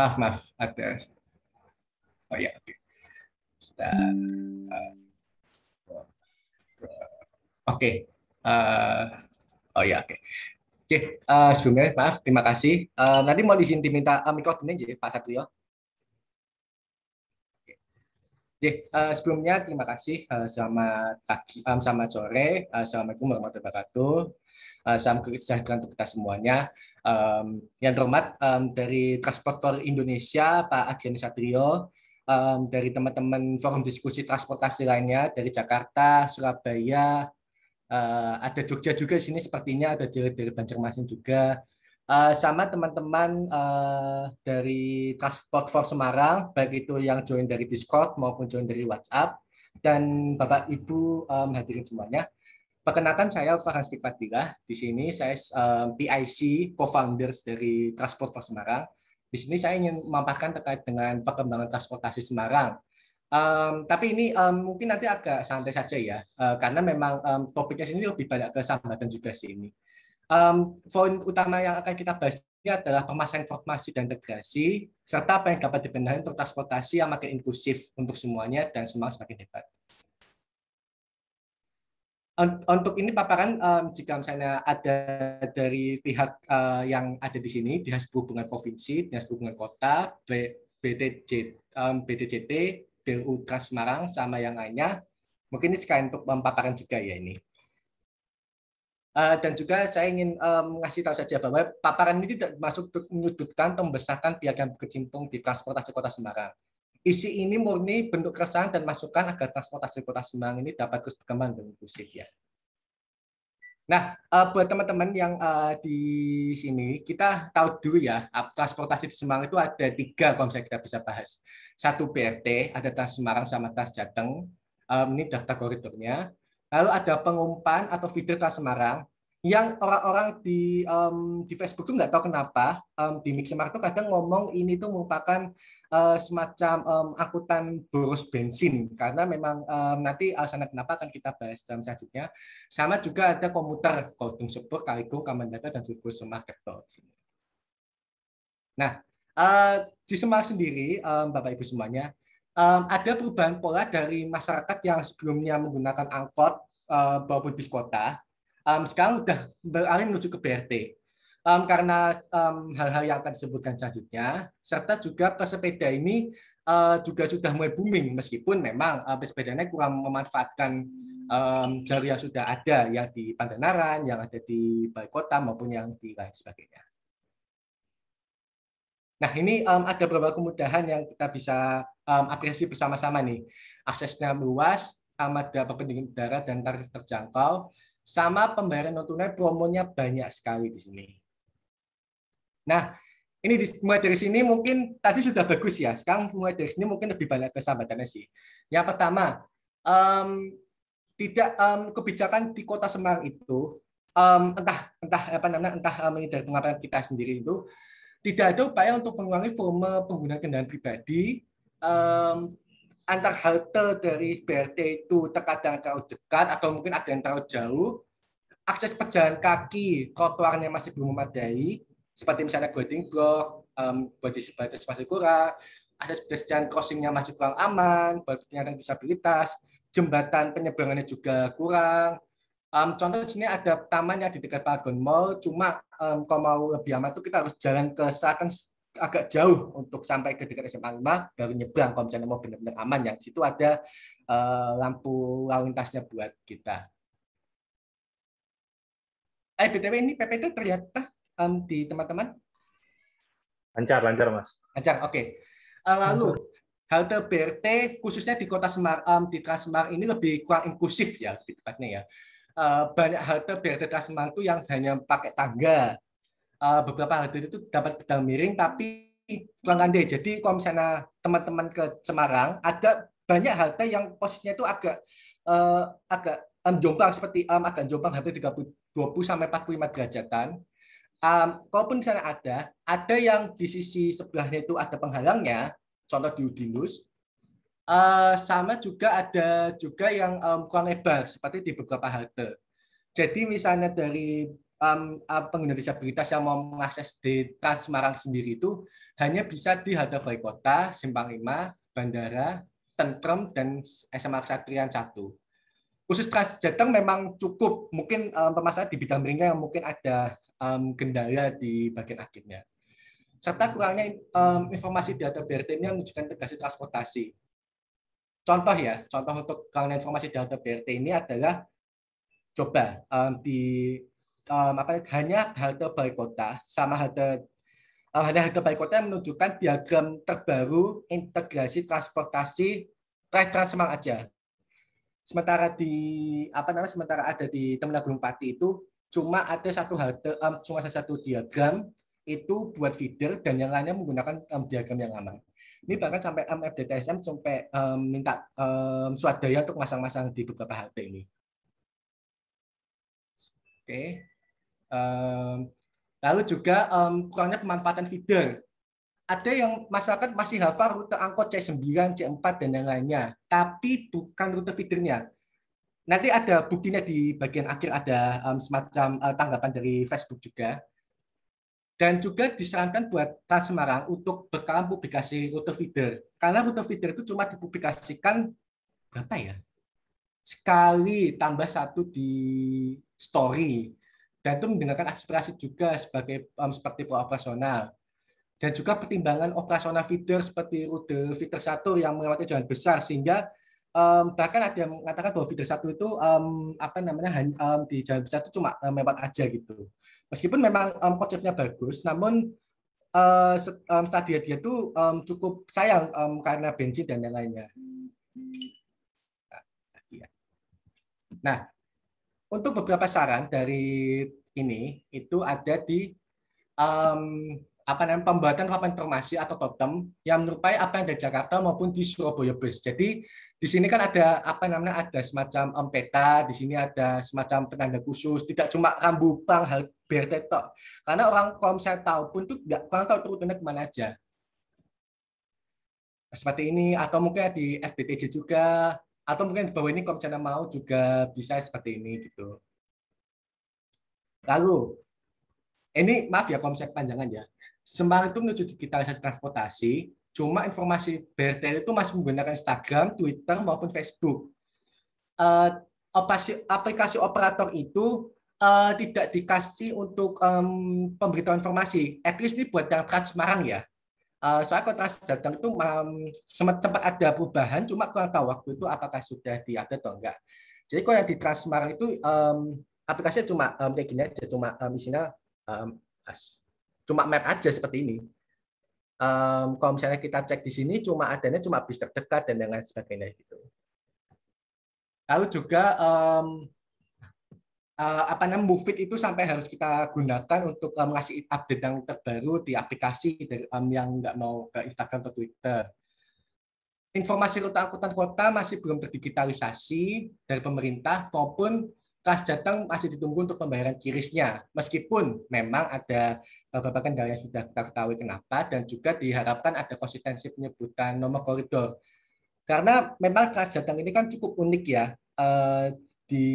Maaf, maaf. Ada. Oh ya, oke. oke. oh eh, ya, oke. Oke, sebelumnya maaf, terima kasih. Uh, nanti mau izin diminta uh, ini jadi Pak Satrio. Oke, uh, sebelumnya terima kasih uh, selamat pagi, uh, selamat sore, uh, assalamualaikum warahmatullahi wabarakatuh. Uh, salam kesejahteraan untuk kita semuanya. Um, yang terhormat um, dari Transport for Indonesia, Pak Adrian Satrio, um, dari teman-teman forum diskusi transportasi lainnya dari Jakarta, Surabaya, uh, ada Jogja juga di sini sepertinya, ada dari, dari Banjarmasin juga, uh, sama teman-teman uh, dari Transport for Semarang, baik itu yang join dari Discord maupun join dari WhatsApp, dan Bapak Ibu um, hadirin semuanya. Perkenalkan saya Farhasti tiga, Di sini saya um, eh, PIC co-founders dari Transport for Semarang. Di sini saya ingin memaparkan terkait dengan perkembangan transportasi Semarang. Um, tapi ini um, mungkin nanti agak santai saja ya, uh, karena memang um, topiknya sini lebih banyak ke sambatan juga sih ini. Um, poin utama yang akan kita bahas ini adalah pemasangan informasi dan integrasi, serta apa yang dapat dibenahi untuk transportasi yang makin inklusif untuk semuanya dan semangat semakin hebat untuk ini paparan um, jika misalnya ada dari pihak uh, yang ada di sini dinas hubungan provinsi, dinas hubungan kota, B, BTJ, um, BTJT, BU Trans Semarang sama yang lainnya. Mungkin ini sekalian untuk paparan juga ya ini. Uh, dan juga saya ingin um, ngasih tahu saja bahwa paparan ini tidak masuk untuk menyudutkan atau membesarkan pihak yang berkecimpung di transportasi kota Semarang. Isi ini murni bentuk keresahan dan masukan agar transportasi kota Semarang ini dapat terus berkembang dan inklusif ya. Nah, eh, buat teman-teman yang eh, di sini, kita tahu dulu ya, transportasi di Semarang itu ada tiga kalau misalnya kita bisa bahas. Satu BRT, ada Trans Semarang sama Trans Jateng, ini daftar koridornya. Lalu ada pengumpan atau feeder Trans Semarang, yang orang-orang di um, di Facebook tuh nggak tahu kenapa um, di Mixmart tuh kadang ngomong ini tuh merupakan uh, semacam um, angkutan boros bensin karena memang um, nanti alasan kenapa akan kita bahas dalam selanjutnya sama juga ada komuter Golden Super, Kaligung Kamandaka dan Turbo Semarkerto nah uh, di Semar sendiri um, Bapak Ibu semuanya um, ada perubahan pola dari masyarakat yang sebelumnya menggunakan angkot uh, maupun bis kota um, sekarang sudah beralih menuju ke BRT um, karena hal hal-hal yang akan disebutkan selanjutnya serta juga pesepeda ini uh, juga sudah mulai booming meskipun memang uh, pesepedanya kurang memanfaatkan um, jalur yang sudah ada yang di Pandanaran yang ada di baik kota maupun yang di lain sebagainya. Nah ini um, ada beberapa kemudahan yang kita bisa um, apresiasi bersama-sama nih aksesnya luas, amat ada pendingin udara dan tarif terjangkau sama pembayaran non tunai promonya banyak sekali di sini. Nah, ini mulai dari sini mungkin tadi sudah bagus ya. Sekarang mulai dari sini mungkin lebih banyak kesambatannya sih. Yang pertama, um, tidak um, kebijakan di kota Semarang itu um, entah entah apa namanya entah um, ini dari pengamatan kita sendiri itu tidak ada upaya untuk mengurangi volume penggunaan kendaraan pribadi um, antar halte dari BRT itu terkadang terlalu dekat atau mungkin ada yang terlalu jauh, akses pejalan kaki trotoarnya masih belum memadai, seperti misalnya guiding block, um, body sebatas masih kurang, akses pedestrian crossingnya masih kurang aman, bagi penyandang disabilitas, jembatan penyeberangannya juga kurang. Um, contoh sini ada taman yang di dekat Paragon Mall, cuma um, kalau mau lebih aman tuh kita harus jalan ke Sutton agak jauh untuk sampai ke dekat SMA 5 baru nyebrang kalau misalnya mau benar-benar aman yang situ ada uh, lampu lalu lintasnya buat kita. Eh btw ini PPT ternyata um, di teman-teman lancar lancar mas. Lancar oke. Okay. Eh, lalu halte BRT khususnya di kota Semarang um, di Semarang ini lebih kurang inklusif ya lebih tepatnya ya. Uh, banyak halte BRT Semarang itu yang hanya pakai tangga Eh, beberapa halte itu dapat pedang miring tapi kurang deh. Jadi kalau misalnya teman-teman ke Semarang ada banyak halte yang posisinya itu agak uh, agak um, jomplang seperti um, agak jomplang hampir 20 sampai 45 derajatan. Um, kalaupun misalnya ada, ada yang di sisi sebelahnya itu ada penghalangnya, contoh di Udinus. Uh, sama juga ada juga yang um, kurang lebar seperti di beberapa halte. Jadi misalnya dari um, pengguna disabilitas yang mau mengakses di Trans Semarang sendiri itu hanya bisa di halte Balai Kota, Simpang Lima, Bandara, Tentrem, dan SMA Satrian 1. Khusus Trans Jateng memang cukup, mungkin um, pemasaran di bidang ringan yang mungkin ada um, kendala di bagian akhirnya. Serta kurangnya um, informasi di data BRT ini yang menunjukkan integrasi transportasi. Contoh ya, contoh untuk kurangnya informasi di data BRT ini adalah coba um, di um, apa hanya halte Balai sama halte um, hanya halte Balai Kota yang menunjukkan diagram terbaru integrasi transportasi Trans Semang aja. Sementara di apa namanya sementara ada di Terminal Gunung Pati itu cuma ada satu halte um, cuma satu diagram itu buat feeder dan yang lainnya menggunakan um, diagram yang lama. Ini bahkan sampai MFDTSM sampai um, minta um, swadaya untuk masang-masang di beberapa halte ini. Oke lalu juga um, kurangnya pemanfaatan feeder. Ada yang masyarakat masih hafal rute angkot C9, C4, dan yang lainnya tapi bukan rute feedernya. Nanti ada buktinya di bagian akhir ada um, semacam uh, tanggapan dari Facebook juga. Dan juga disarankan buat Trans Semarang untuk bekalan publikasi rute feeder. Karena rute feeder itu cuma dipublikasikan berapa ya? Sekali tambah satu di story dan itu mendengarkan aspirasi juga sebagai um, seperti pro operasional dan juga pertimbangan operasional feeder seperti rute feeder satu yang melewati jalan besar sehingga um, bahkan ada yang mengatakan bahwa feeder satu itu um, apa namanya um, di jalan besar itu cuma um, lewat aja gitu meskipun memang um, konsepnya bagus namun uh, um, stadia dia itu um, cukup sayang um, karena bensin dan yang lainnya nah untuk beberapa saran dari ini itu ada di um, apa namanya pembuatan papan informasi atau totem yang menyerupai apa yang ada di Jakarta maupun di Surabaya Bus. Jadi di sini kan ada apa namanya ada semacam um, peta, di sini ada semacam penanda khusus, tidak cuma rambu pang hal bertetok. Karena orang kalau saya tahu pun tuh nggak kurang tahu ke mana aja. Seperti ini atau mungkin di FBTJ juga atau mungkin di bawah ini kalau misalnya mau juga bisa seperti ini gitu. Lalu ini maaf ya konsep panjangan ya. semar itu menuju digitalisasi transportasi, cuma informasi BRTL itu masih menggunakan Instagram, Twitter maupun Facebook. Uh, aplikasi, operator itu eh, tidak dikasih untuk um, pemberitahuan informasi. At least ini buat yang Trans Semarang ya uh, soal kota Sedang itu um, sempat, sempat ada perubahan, cuma kurang tahu waktu itu apakah sudah diupdate atau enggak. Jadi kalau yang di Transmart itu um, aplikasinya cuma um, kayak gini aja, cuma um, misalnya um, cuma map aja seperti ini. Um, kalau misalnya kita cek di sini, cuma adanya cuma bis terdekat dan dengan sebagainya gitu. Lalu juga um, uh, apa namanya Mufit itu sampai harus kita gunakan untuk um, eh, ngasih update yang terbaru di aplikasi dari, um, yang nggak mau ke Instagram atau Twitter. Informasi rute angkutan kota masih belum terdigitalisasi dari pemerintah maupun kas jateng masih ditunggu untuk pembayaran kirisnya. Meskipun memang ada beberapa kendala yang sudah kita ketahui kenapa dan juga diharapkan ada konsistensi penyebutan nomor koridor. Karena memang kas jateng ini kan cukup unik ya. Eh, di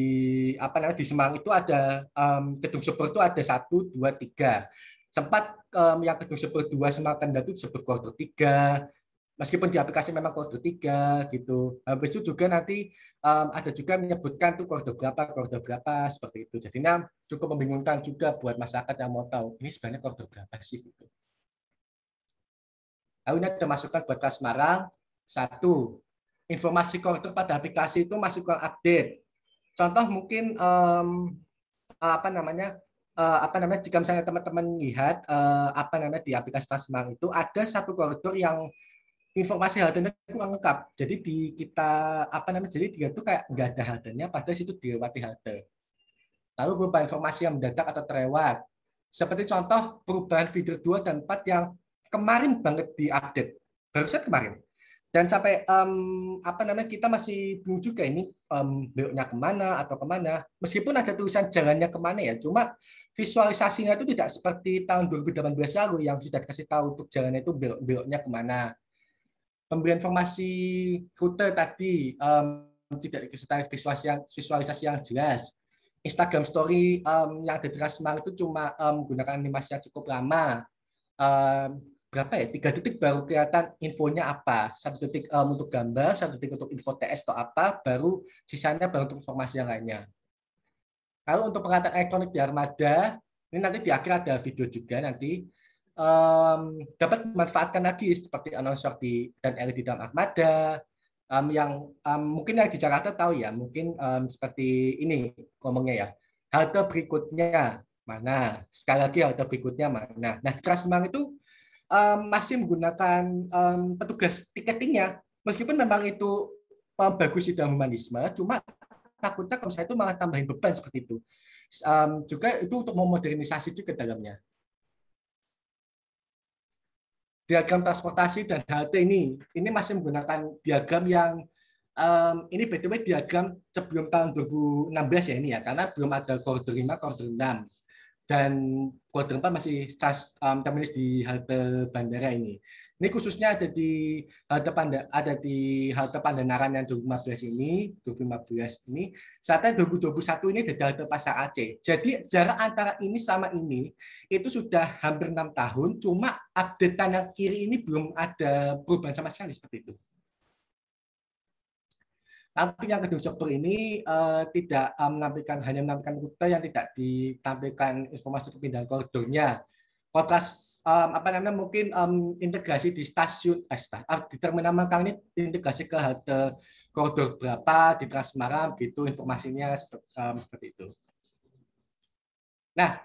apa namanya di Semarang itu ada um, gedung super itu ada satu dua tiga sempat um, yang gedung super dua Semarang Kendal itu disebut quarter tiga meskipun di aplikasi memang quarter tiga gitu habis itu juga nanti um, ada juga menyebutkan tuh quarter berapa quarter berapa seperti itu jadi nah, cukup membingungkan juga buat masyarakat yang mau tahu ini sebenarnya quarter berapa sih gitu lalu ini ada masukan buat kelas Semarang satu informasi quarter pada aplikasi itu masih kurang update Contoh mungkin um, apa namanya uh, apa namanya jika misalnya teman-teman lihat uh, apa namanya di aplikasi Transmart itu ada satu koridor yang informasi haltenya kurang lengkap. Jadi di kita apa namanya jadi dia tuh kayak nggak ada haltenya padahal situ dilewati halte. Lalu berupa informasi yang mendadak atau terlewat. Seperti contoh perubahan feeder 2 dan 4 yang kemarin banget diupdate. Barusan kemarin dan sampai um, apa namanya kita masih bingung juga ini um, beloknya kemana atau kemana meskipun ada tulisan jalannya kemana ya cuma visualisasinya itu tidak seperti tahun 2018 lalu yang sudah dikasih tahu untuk jalannya itu belok beloknya kemana pemberian informasi rute tadi um, tidak disertai visualisasi yang visualisasi yang jelas Instagram Story um, yang ada di Rasmar itu cuma um, menggunakan animasi yang cukup lama um, berapa ya tiga detik baru kelihatan infonya apa satu detik um, untuk gambar satu detik untuk info TS atau apa baru sisanya baru untuk informasi yang lainnya kalau untuk perangkat elektronik di Armada ini nanti di akhir ada video juga nanti um, dapat manfaatkan lagi seperti announcer di dan LED dalam Armada um, yang um, mungkin yang di Jakarta tahu ya mungkin um, seperti ini ngomongnya ya halte berikutnya mana sekali lagi halte berikutnya mana nah di Transmart itu um, masih menggunakan um, petugas tiketingnya meskipun memang itu um, bagus itu humanisme cuma takutnya kalau saya itu malah tambahin beban seperti itu um, juga itu untuk memodernisasi juga dalamnya diagram transportasi dan halte ini ini masih menggunakan diagram yang um, ini btw diagram sebelum tahun 2016 ya ini ya karena belum ada koridor 5 koridor 6 dan koridor 4 masih stas, um, terminus di halte bandara ini. Ini khususnya ada di halte Panda, ada di halte Pandanaran yang 2015 ini, 2015 ini. Saatnya 2021 ini ada di halte Pasar Aceh. Jadi jarak antara ini sama ini itu sudah hampir enam tahun, cuma update tanah kiri ini belum ada perubahan sama sekali seperti itu. Tapi yang kedua struktur ini uh, tidak uh, menampilkan hanya menampilkan rute yang tidak ditampilkan informasi perpindahan koridornya. Kontras um, apa namanya mungkin um, integrasi di stasiun eh, di Terminal Mangkang ini integrasi ke halte koridor berapa di Transmarang gitu informasinya seperti, um, seperti itu. Nah,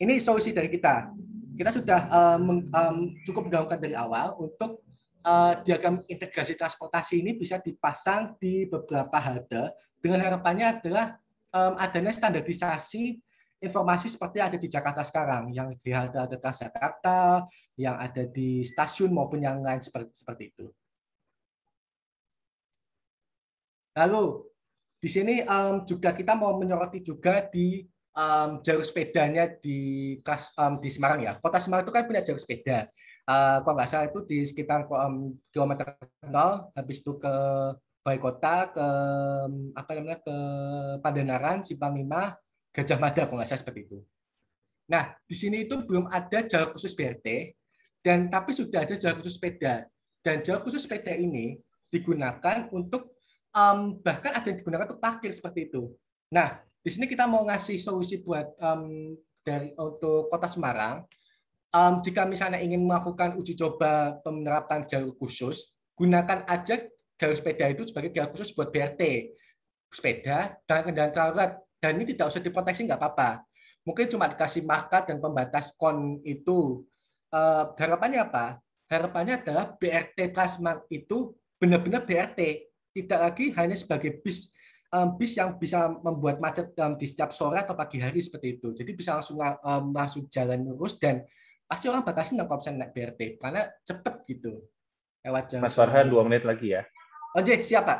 ini solusi dari kita. Kita sudah um, um, cukup menggaungkan dari awal untuk uh, diagram integrasi transportasi ini bisa dipasang di beberapa halte dengan harapannya adalah um, adanya standarisasi informasi seperti ada di Jakarta sekarang, yang di halte-halte Transjakarta, yang ada di stasiun maupun yang lain seperti, seperti itu. Lalu di sini um, juga kita mau menyoroti juga di um, jalur sepedanya di um, di Semarang ya. Kota Semarang itu kan punya jalur sepeda. Eh, kalau nggak salah itu di sekitar kilometer nol habis itu ke Bayi Kota ke apa namanya ke Pandanaran Simpang Gajah Mada kalau nggak salah seperti itu. Nah di sini itu belum ada jalur khusus BRT dan tapi sudah ada jalur khusus sepeda dan jalur khusus sepeda ini digunakan untuk um, bahkan ada yang digunakan untuk parkir seperti itu. Nah, di sini kita mau ngasih solusi buat um, dari untuk kota Semarang um, jika misalnya ingin melakukan uji coba penerapan jalur khusus, gunakan aja jalur sepeda itu sebagai jalur khusus buat BRT, sepeda dan kendaraan darurat. Dan ini tidak usah diproteksi nggak apa-apa. Mungkin cuma dikasih marka dan pembatas kon itu. Uh, harapannya apa? Harapannya adalah BRT Transmart itu benar-benar BRT, tidak lagi hanya sebagai bis um, bis yang bisa membuat macet um, di setiap sore atau pagi hari seperti itu. Jadi bisa langsung um, langsung jalan lurus dan pasti orang batasi misalnya naik BRT karena cepet gitu. Lewat jam. Mas Farhan dua menit lagi ya. Oke, oh, siap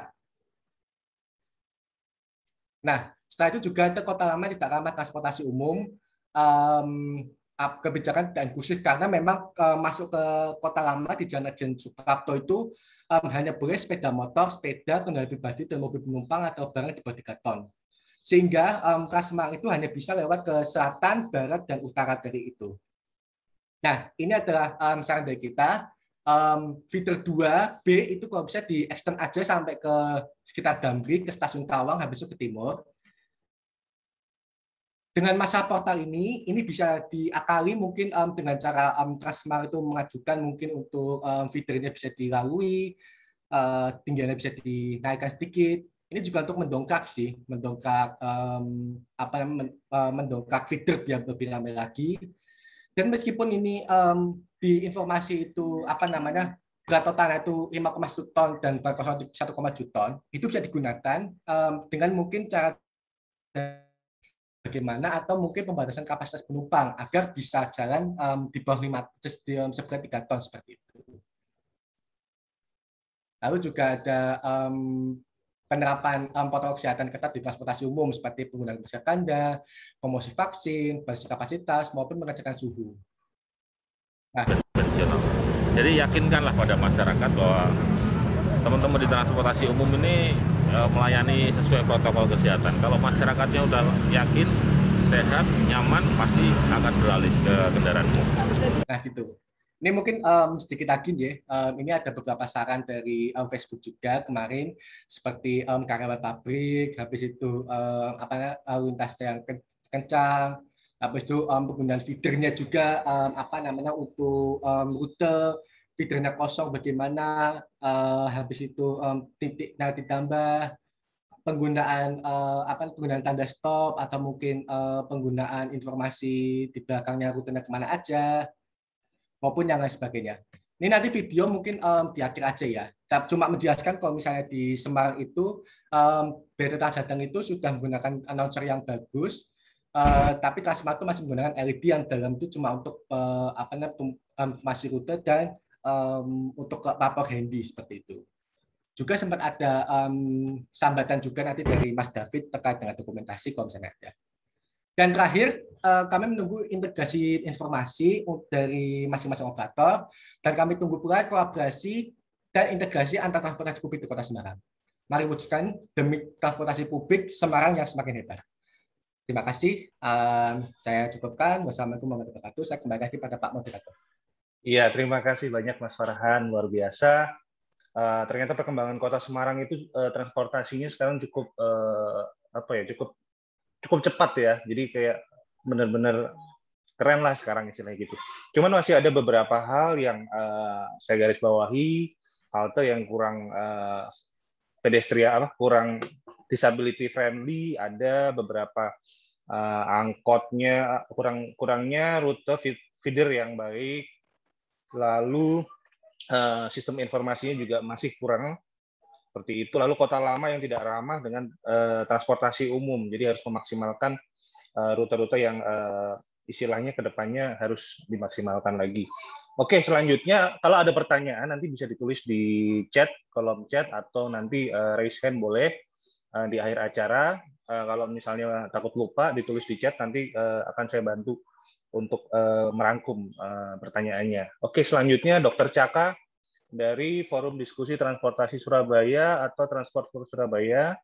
Nah, setelah itu juga ada kota lama tidak ramah transportasi umum, um, kebijakan tidak inklusif karena memang um, masuk ke kota lama di Jalan Jen Suprapto itu um, hanya boleh sepeda motor, sepeda, kendaraan pribadi, dan mobil penumpang atau barang di bawah 3 ton sehingga um, Semarang itu hanya bisa lewat ke selatan, barat, dan utara dari itu. Nah, ini adalah um, saran dari kita. Um, fitur 2B itu kalau bisa di extend aja sampai ke sekitar Damri, ke stasiun Tawang, habis itu ke timur. Dengan masa portal ini, ini bisa diakali mungkin um, dengan cara um, Transmart itu mengajukan mungkin untuk um, fiturnya bisa dilalui, uh, tinggiannya bisa dinaikkan sedikit, ini juga untuk mendongkrak sih, mendongkrak um, apa men, uh, mendongkrak fitur biar lebih ramai lagi dan meskipun ini um, di informasi itu apa namanya berat total itu 5,1 ton dan satu 1,7 ton itu bisa digunakan um, dengan mungkin cara bagaimana atau mungkin pembatasan kapasitas penumpang agar bisa jalan um, di bawah 5 seberat 3 ton seperti itu. Lalu juga ada um, penerapan um, protokol kesehatan ketat di transportasi umum seperti penggunaan masker kanda, promosi vaksin, batas kapasitas maupun mengecekkan suhu. Nah. Jadi yakinkanlah pada masyarakat bahwa teman-teman di transportasi umum ini e, melayani sesuai protokol kesehatan. Kalau masyarakatnya udah yakin, sehat, nyaman, pasti akan beralih ke kendaraan umum. Nah gitu. Ini mungkin um, sedikit lagi ya. Um, ini ada beberapa saran dari um, Facebook juga kemarin seperti um, karyawan pabrik, habis itu um, apa eh, lintas yang kencang, habis itu um, penggunaan feedernya juga um, apa namanya untuk um, rute feedernya kosong bagaimana, uh, habis itu um, titik nanti tambah penggunaan uh, apa penggunaan tanda stop atau mungkin uh, penggunaan informasi di belakangnya rutenya kemana aja maupun yang lain sebagainya. Ini nanti video mungkin um, di akhir aja ya. Cuma menjelaskan kalau misalnya di Semarang itu um, Berita Jateng itu sudah menggunakan announcer yang bagus, uh, tapi Transmart masih menggunakan LED yang dalam itu cuma untuk uh, apa namanya informasi rute dan um, untuk paper handy seperti itu. Juga sempat ada um, sambatan juga nanti dari Mas David terkait dengan dokumentasi kalau misalnya ada. Dan terakhir, eh, kami menunggu integrasi informasi dari masing-masing operator dan kami tunggu pula kolaborasi dan integrasi antar transportasi publik di Kota Semarang. Mari wujudkan demi transportasi publik Semarang yang semakin hebat. Terima kasih. Um, saya cukupkan. Wassalamualaikum warahmatullahi wabarakatuh. Saya kembali lagi pada Pak Moderator. Iya, terima kasih banyak Mas Farhan. Luar biasa. Uh, ternyata perkembangan Kota Semarang itu uh, transportasinya sekarang cukup uh, apa ya cukup cukup cepat ya. Jadi kayak benar-benar keren lah sekarang istilahnya gitu. Cuman masih ada beberapa hal yang uh, saya garis bawahi, halte yang kurang uh, pedestrian apa kurang disability friendly, ada beberapa uh, angkotnya kurang kurangnya rute feeder yang baik, lalu uh, sistem informasinya juga masih kurang seperti itu. Lalu kota lama yang tidak ramah dengan uh, transportasi umum, jadi harus memaksimalkan eh, rute-rute uh, yang uh, istilahnya kedepannya harus dimaksimalkan lagi. Oke, selanjutnya kalau ada pertanyaan nanti bisa ditulis di chat, kolom chat atau nanti uh, raise hand boleh uh, di akhir acara. Uh, kalau misalnya takut lupa ditulis di chat nanti uh, akan saya bantu untuk uh, merangkum uh, pertanyaannya. Oke, selanjutnya Dokter Caka dari Forum Diskusi Transportasi Surabaya atau Transport for Surabaya.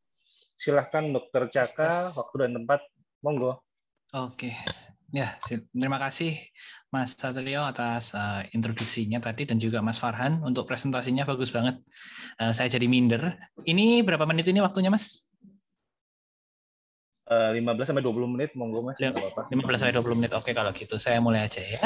Silahkan Dokter Caka, waktu dan tempat, monggo. Oke, ya terima kasih Mas Satrio atas uh, introduksinya tadi dan juga Mas Farhan untuk presentasinya bagus banget. Uh, saya jadi minder. Ini berapa menit ini waktunya, Mas? 15 eh, sampai 20 menit monggo Mas. 15 sampai 20 menit. Oke kalau gitu saya mulai aja ya.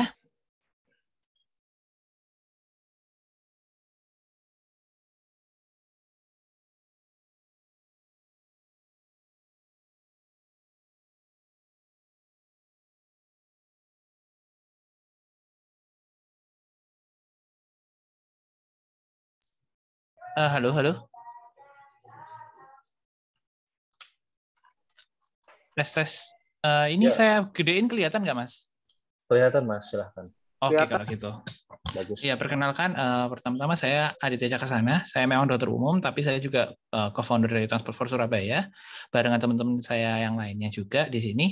Uh, halo, halo. Tes, tes. Uh, ini ya. saya gedein kelihatan nggak, Mas? Kelihatan, Mas. Silahkan. Oke, okay, kalau gitu. Bagus. Iya, perkenalkan. Uh, pertama-tama saya Aditya Cakasana. Saya memang dokter umum, tapi saya juga uh, co-founder dari Transport for Surabaya. Barengan teman-teman saya yang lainnya juga di sini.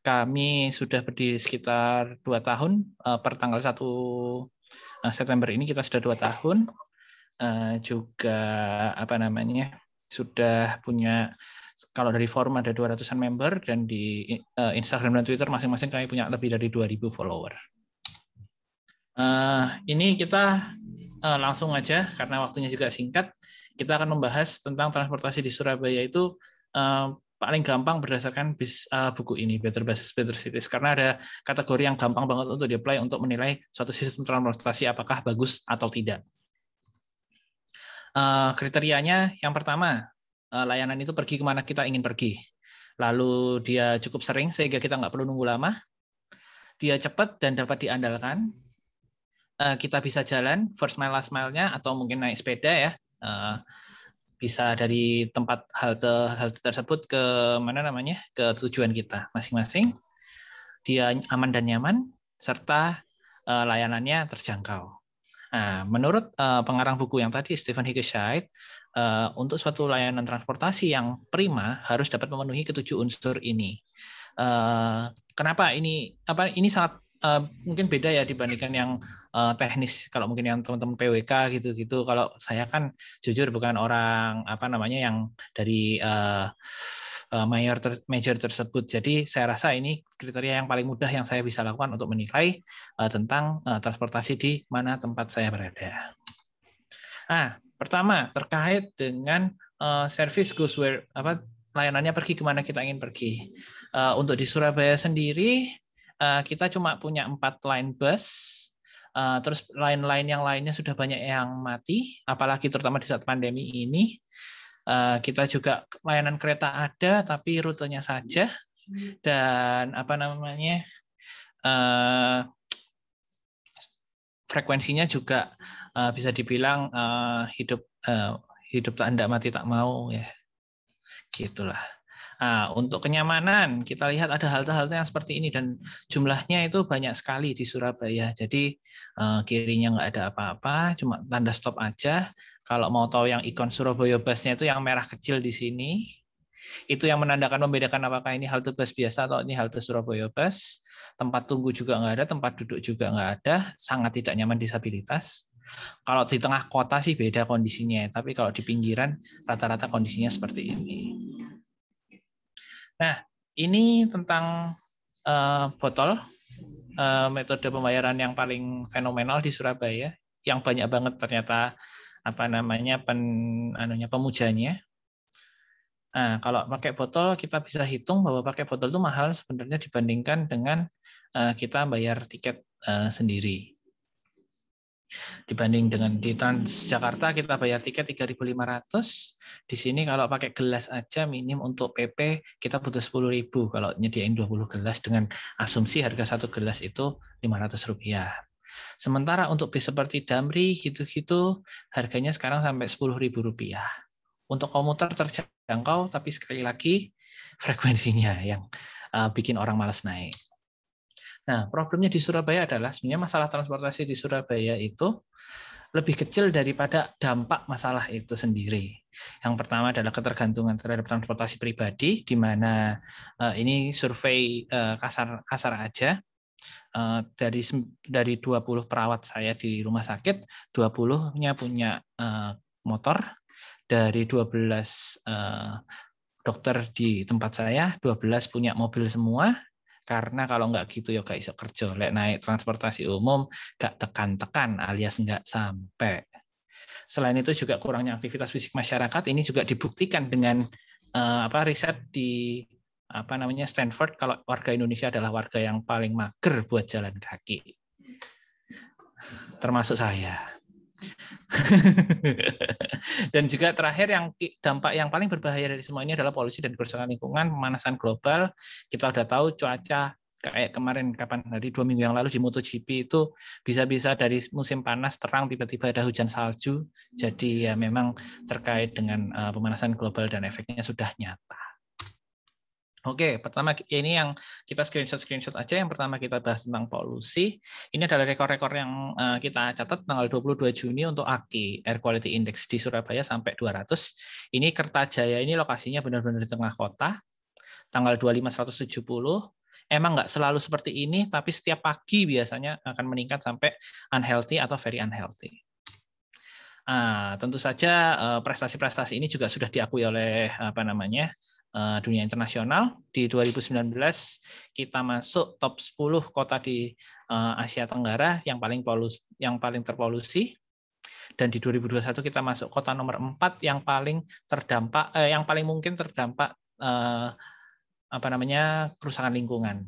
Kami sudah berdiri sekitar dua tahun. Uh, per tanggal 1 September ini kita sudah dua tahun Eh, juga apa namanya sudah punya kalau dari forum ada 200-an member dan di uh, Instagram dan Twitter masing-masing kami punya lebih dari 2000 follower. Uh, ini kita uh, langsung aja karena waktunya juga singkat. Kita akan membahas tentang transportasi di Surabaya itu uh, paling gampang berdasarkan bis, uh, buku ini Better Basis Better Cities karena ada kategori yang gampang banget untuk di-apply untuk menilai suatu sistem transportasi apakah bagus atau tidak. Uh, kriterianya yang pertama, uh, layanan itu pergi kemana kita ingin pergi. Lalu dia cukup sering sehingga kita nggak perlu nunggu lama. Dia cepat dan dapat diandalkan. Uh, kita bisa jalan first mile last mile-nya atau mungkin naik sepeda ya. Uh, bisa dari tempat halte halte tersebut ke mana namanya ke tujuan kita masing-masing dia aman dan nyaman serta layanannya terjangkau Nah, menurut uh, pengarang buku yang tadi Stephen Hickerside, uh, untuk suatu layanan transportasi yang prima harus dapat memenuhi ketujuh unsur ini. Uh, kenapa ini apa ini sangat uh, mungkin beda ya dibandingkan yang uh, teknis kalau mungkin yang teman-teman PWK gitu-gitu kalau saya kan jujur bukan orang apa namanya yang dari uh, Eh, mayor ter, major tersebut. Jadi saya rasa ini kriteria yang paling mudah yang saya bisa lakukan untuk menilai eh, tentang eh, transportasi di mana tempat saya berada. Nah, pertama terkait dengan service goes where apa layanannya pergi kemana kita ingin pergi. Untuk di Surabaya sendiri kita cuma punya empat line bus Uh, terus lain-lain yang lainnya sudah banyak yang mati, apalagi terutama di saat pandemi ini. Eh, kita juga layanan kereta ada tapi rutenya saja dan apa namanya uh, frekuensinya juga uh, bisa dibilang uh, hidup uh, hidup tak hendak mati tak mau ya gitulah uh, untuk kenyamanan kita lihat ada halte-halte yang seperti ini dan jumlahnya itu banyak sekali di Surabaya jadi uh, kirinya nggak ada apa-apa cuma tanda stop aja kalau mau tahu yang ikon Surabaya busnya itu yang merah kecil di sini, itu yang menandakan membedakan apakah ini halte bus biasa atau ini halte Surabaya bus. Tempat tunggu juga nggak ada, tempat duduk juga nggak ada, sangat tidak nyaman disabilitas. Kalau di tengah kota sih beda kondisinya, tapi kalau di pinggiran rata-rata kondisinya seperti ini. Nah, ini tentang eh, botol eh, metode pembayaran yang paling fenomenal di Surabaya, yang banyak banget ternyata apa namanya pen anunya pemujanya. Nah, kalau pakai botol kita bisa hitung bahwa pakai botol itu mahal sebenarnya dibandingkan dengan eh, kita bayar tiket eh, sendiri. Dibanding dengan di Transjakarta kita bayar tiket 3.500, di sini kalau pakai gelas aja minim untuk PP kita butuh 10.000 kalau nyediain 20 gelas dengan asumsi harga satu gelas itu 500 rupiah. Sementara untuk bis seperti Damri gitu-gitu harganya sekarang sampai sepuluh ribu rupiah. Untuk komuter terjangkau tapi sekali lagi frekuensinya yang eh, bikin orang malas naik. Nah, problemnya di Surabaya adalah sebenarnya masalah transportasi di Surabaya itu lebih kecil daripada dampak masalah itu sendiri. Yang pertama adalah ketergantungan terhadap transportasi pribadi, di mana eh, ini survei eh, kasar kasar aja Eh, dari dari 20 perawat saya di rumah sakit, 20-nya punya eh, motor, dari 12 eh, dokter di tempat saya, 12 punya mobil semua, karena kalau nggak gitu ya gak bisa kerja, lek naik transportasi umum nggak tekan-tekan alias nggak sampai. Selain itu juga kurangnya aktivitas fisik masyarakat ini juga dibuktikan dengan apa riset di apa namanya Stanford kalau warga Indonesia adalah warga yang paling mager buat jalan kaki. Termasuk saya. dan juga terakhir yang dampak yang paling berbahaya dari semua ini adalah polusi dan kerusakan lingkungan, pemanasan global. Kita sudah tahu cuaca kayak kemarin kapan hari dua minggu yang lalu di MotoGP itu bisa-bisa dari musim panas terang tiba-tiba ada hujan salju jadi ya memang terkait dengan eh, pemanasan global dan efeknya sudah nyata. Oke, pertama ini yang kita screenshot-screenshot aja. Yang pertama kita bahas tentang polusi. Ini adalah rekor-rekor yang eh, kita catat tanggal 22 Juni untuk AKI, Air Quality Index di Surabaya sampai 200. Ini Kertajaya ini lokasinya benar-benar di tengah kota. Tanggal 25 170, emang nggak selalu seperti ini, tapi setiap pagi biasanya akan meningkat sampai unhealthy atau very unhealthy. Nah, tentu saja eh, prestasi-prestasi ini juga sudah diakui oleh apa namanya Eh, dunia internasional. Di 2019 kita masuk top 10 kota di eh, Asia Tenggara yang paling polusi, yang paling terpolusi. Dan di 2021 kita masuk kota nomor 4 yang paling terdampak eh, yang paling mungkin terdampak eh, apa namanya? kerusakan lingkungan.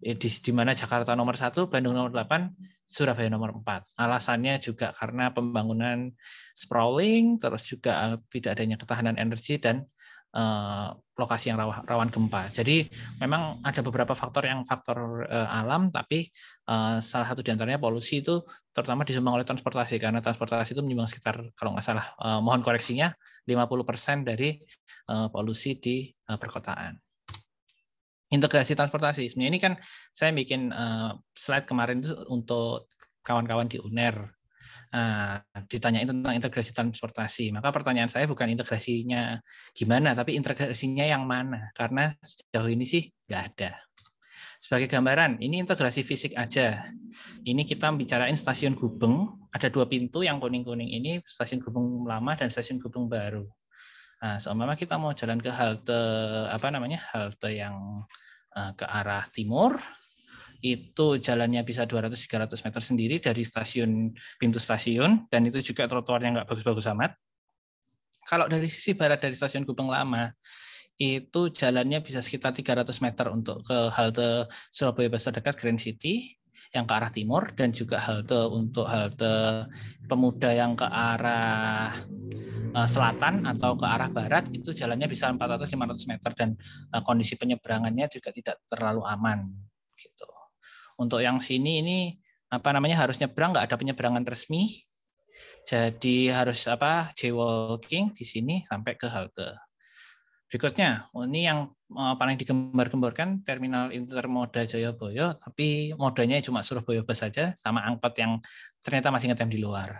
Eh, di, di mana Jakarta nomor satu Bandung nomor 8, Surabaya nomor 4. Alasannya juga karena pembangunan sprawling, terus juga tidak adanya ketahanan energi dan eh, lokasi yang rawan, rawan gempa. Jadi memang ada beberapa faktor yang faktor eh, alam, tapi eh, salah satu diantaranya polusi itu terutama disumbang oleh transportasi karena transportasi itu menyumbang sekitar kalau nggak salah eh, mohon koreksinya 50% dari eh, polusi di eh, perkotaan. Integrasi transportasi. Sebenarnya ini kan saya bikin eh, slide kemarin itu untuk kawan-kawan di UNER Eh, ditanyain tentang integrasi transportasi. Maka pertanyaan saya bukan integrasinya gimana, tapi integrasinya yang mana. Karena sejauh ini sih nggak ada. Sebagai gambaran, ini integrasi fisik aja. Ini kita bicarain stasiun Gubeng, ada dua pintu yang kuning-kuning ini, stasiun Gubeng lama dan stasiun Gubeng baru. Nah, seumpama kita mau jalan ke halte apa namanya? halte yang uh, ke arah timur, itu jalannya bisa 200-300 meter sendiri dari stasiun pintu stasiun dan itu juga trotoarnya nggak bagus-bagus amat. Kalau dari sisi barat dari stasiun Gubeng Lama itu jalannya bisa sekitar 300 meter untuk ke halte Surabaya besar dekat Grand City yang ke arah timur dan juga halte untuk halte pemuda yang ke arah eh, selatan atau ke arah barat itu jalannya bisa 400-500 meter dan eh, kondisi penyeberangannya juga tidak terlalu aman gitu. Untuk yang sini ini apa namanya harus nyebrang nggak ada penyeberangan resmi. Jadi harus apa jaywalking di sini sampai ke halte. Berikutnya, ini yang eh, paling digembar-gemborkan terminal intermoda Joyoboyo, tapi modanya cuma Surabaya Bus saja sama angkot yang ternyata masih ngetem di luar.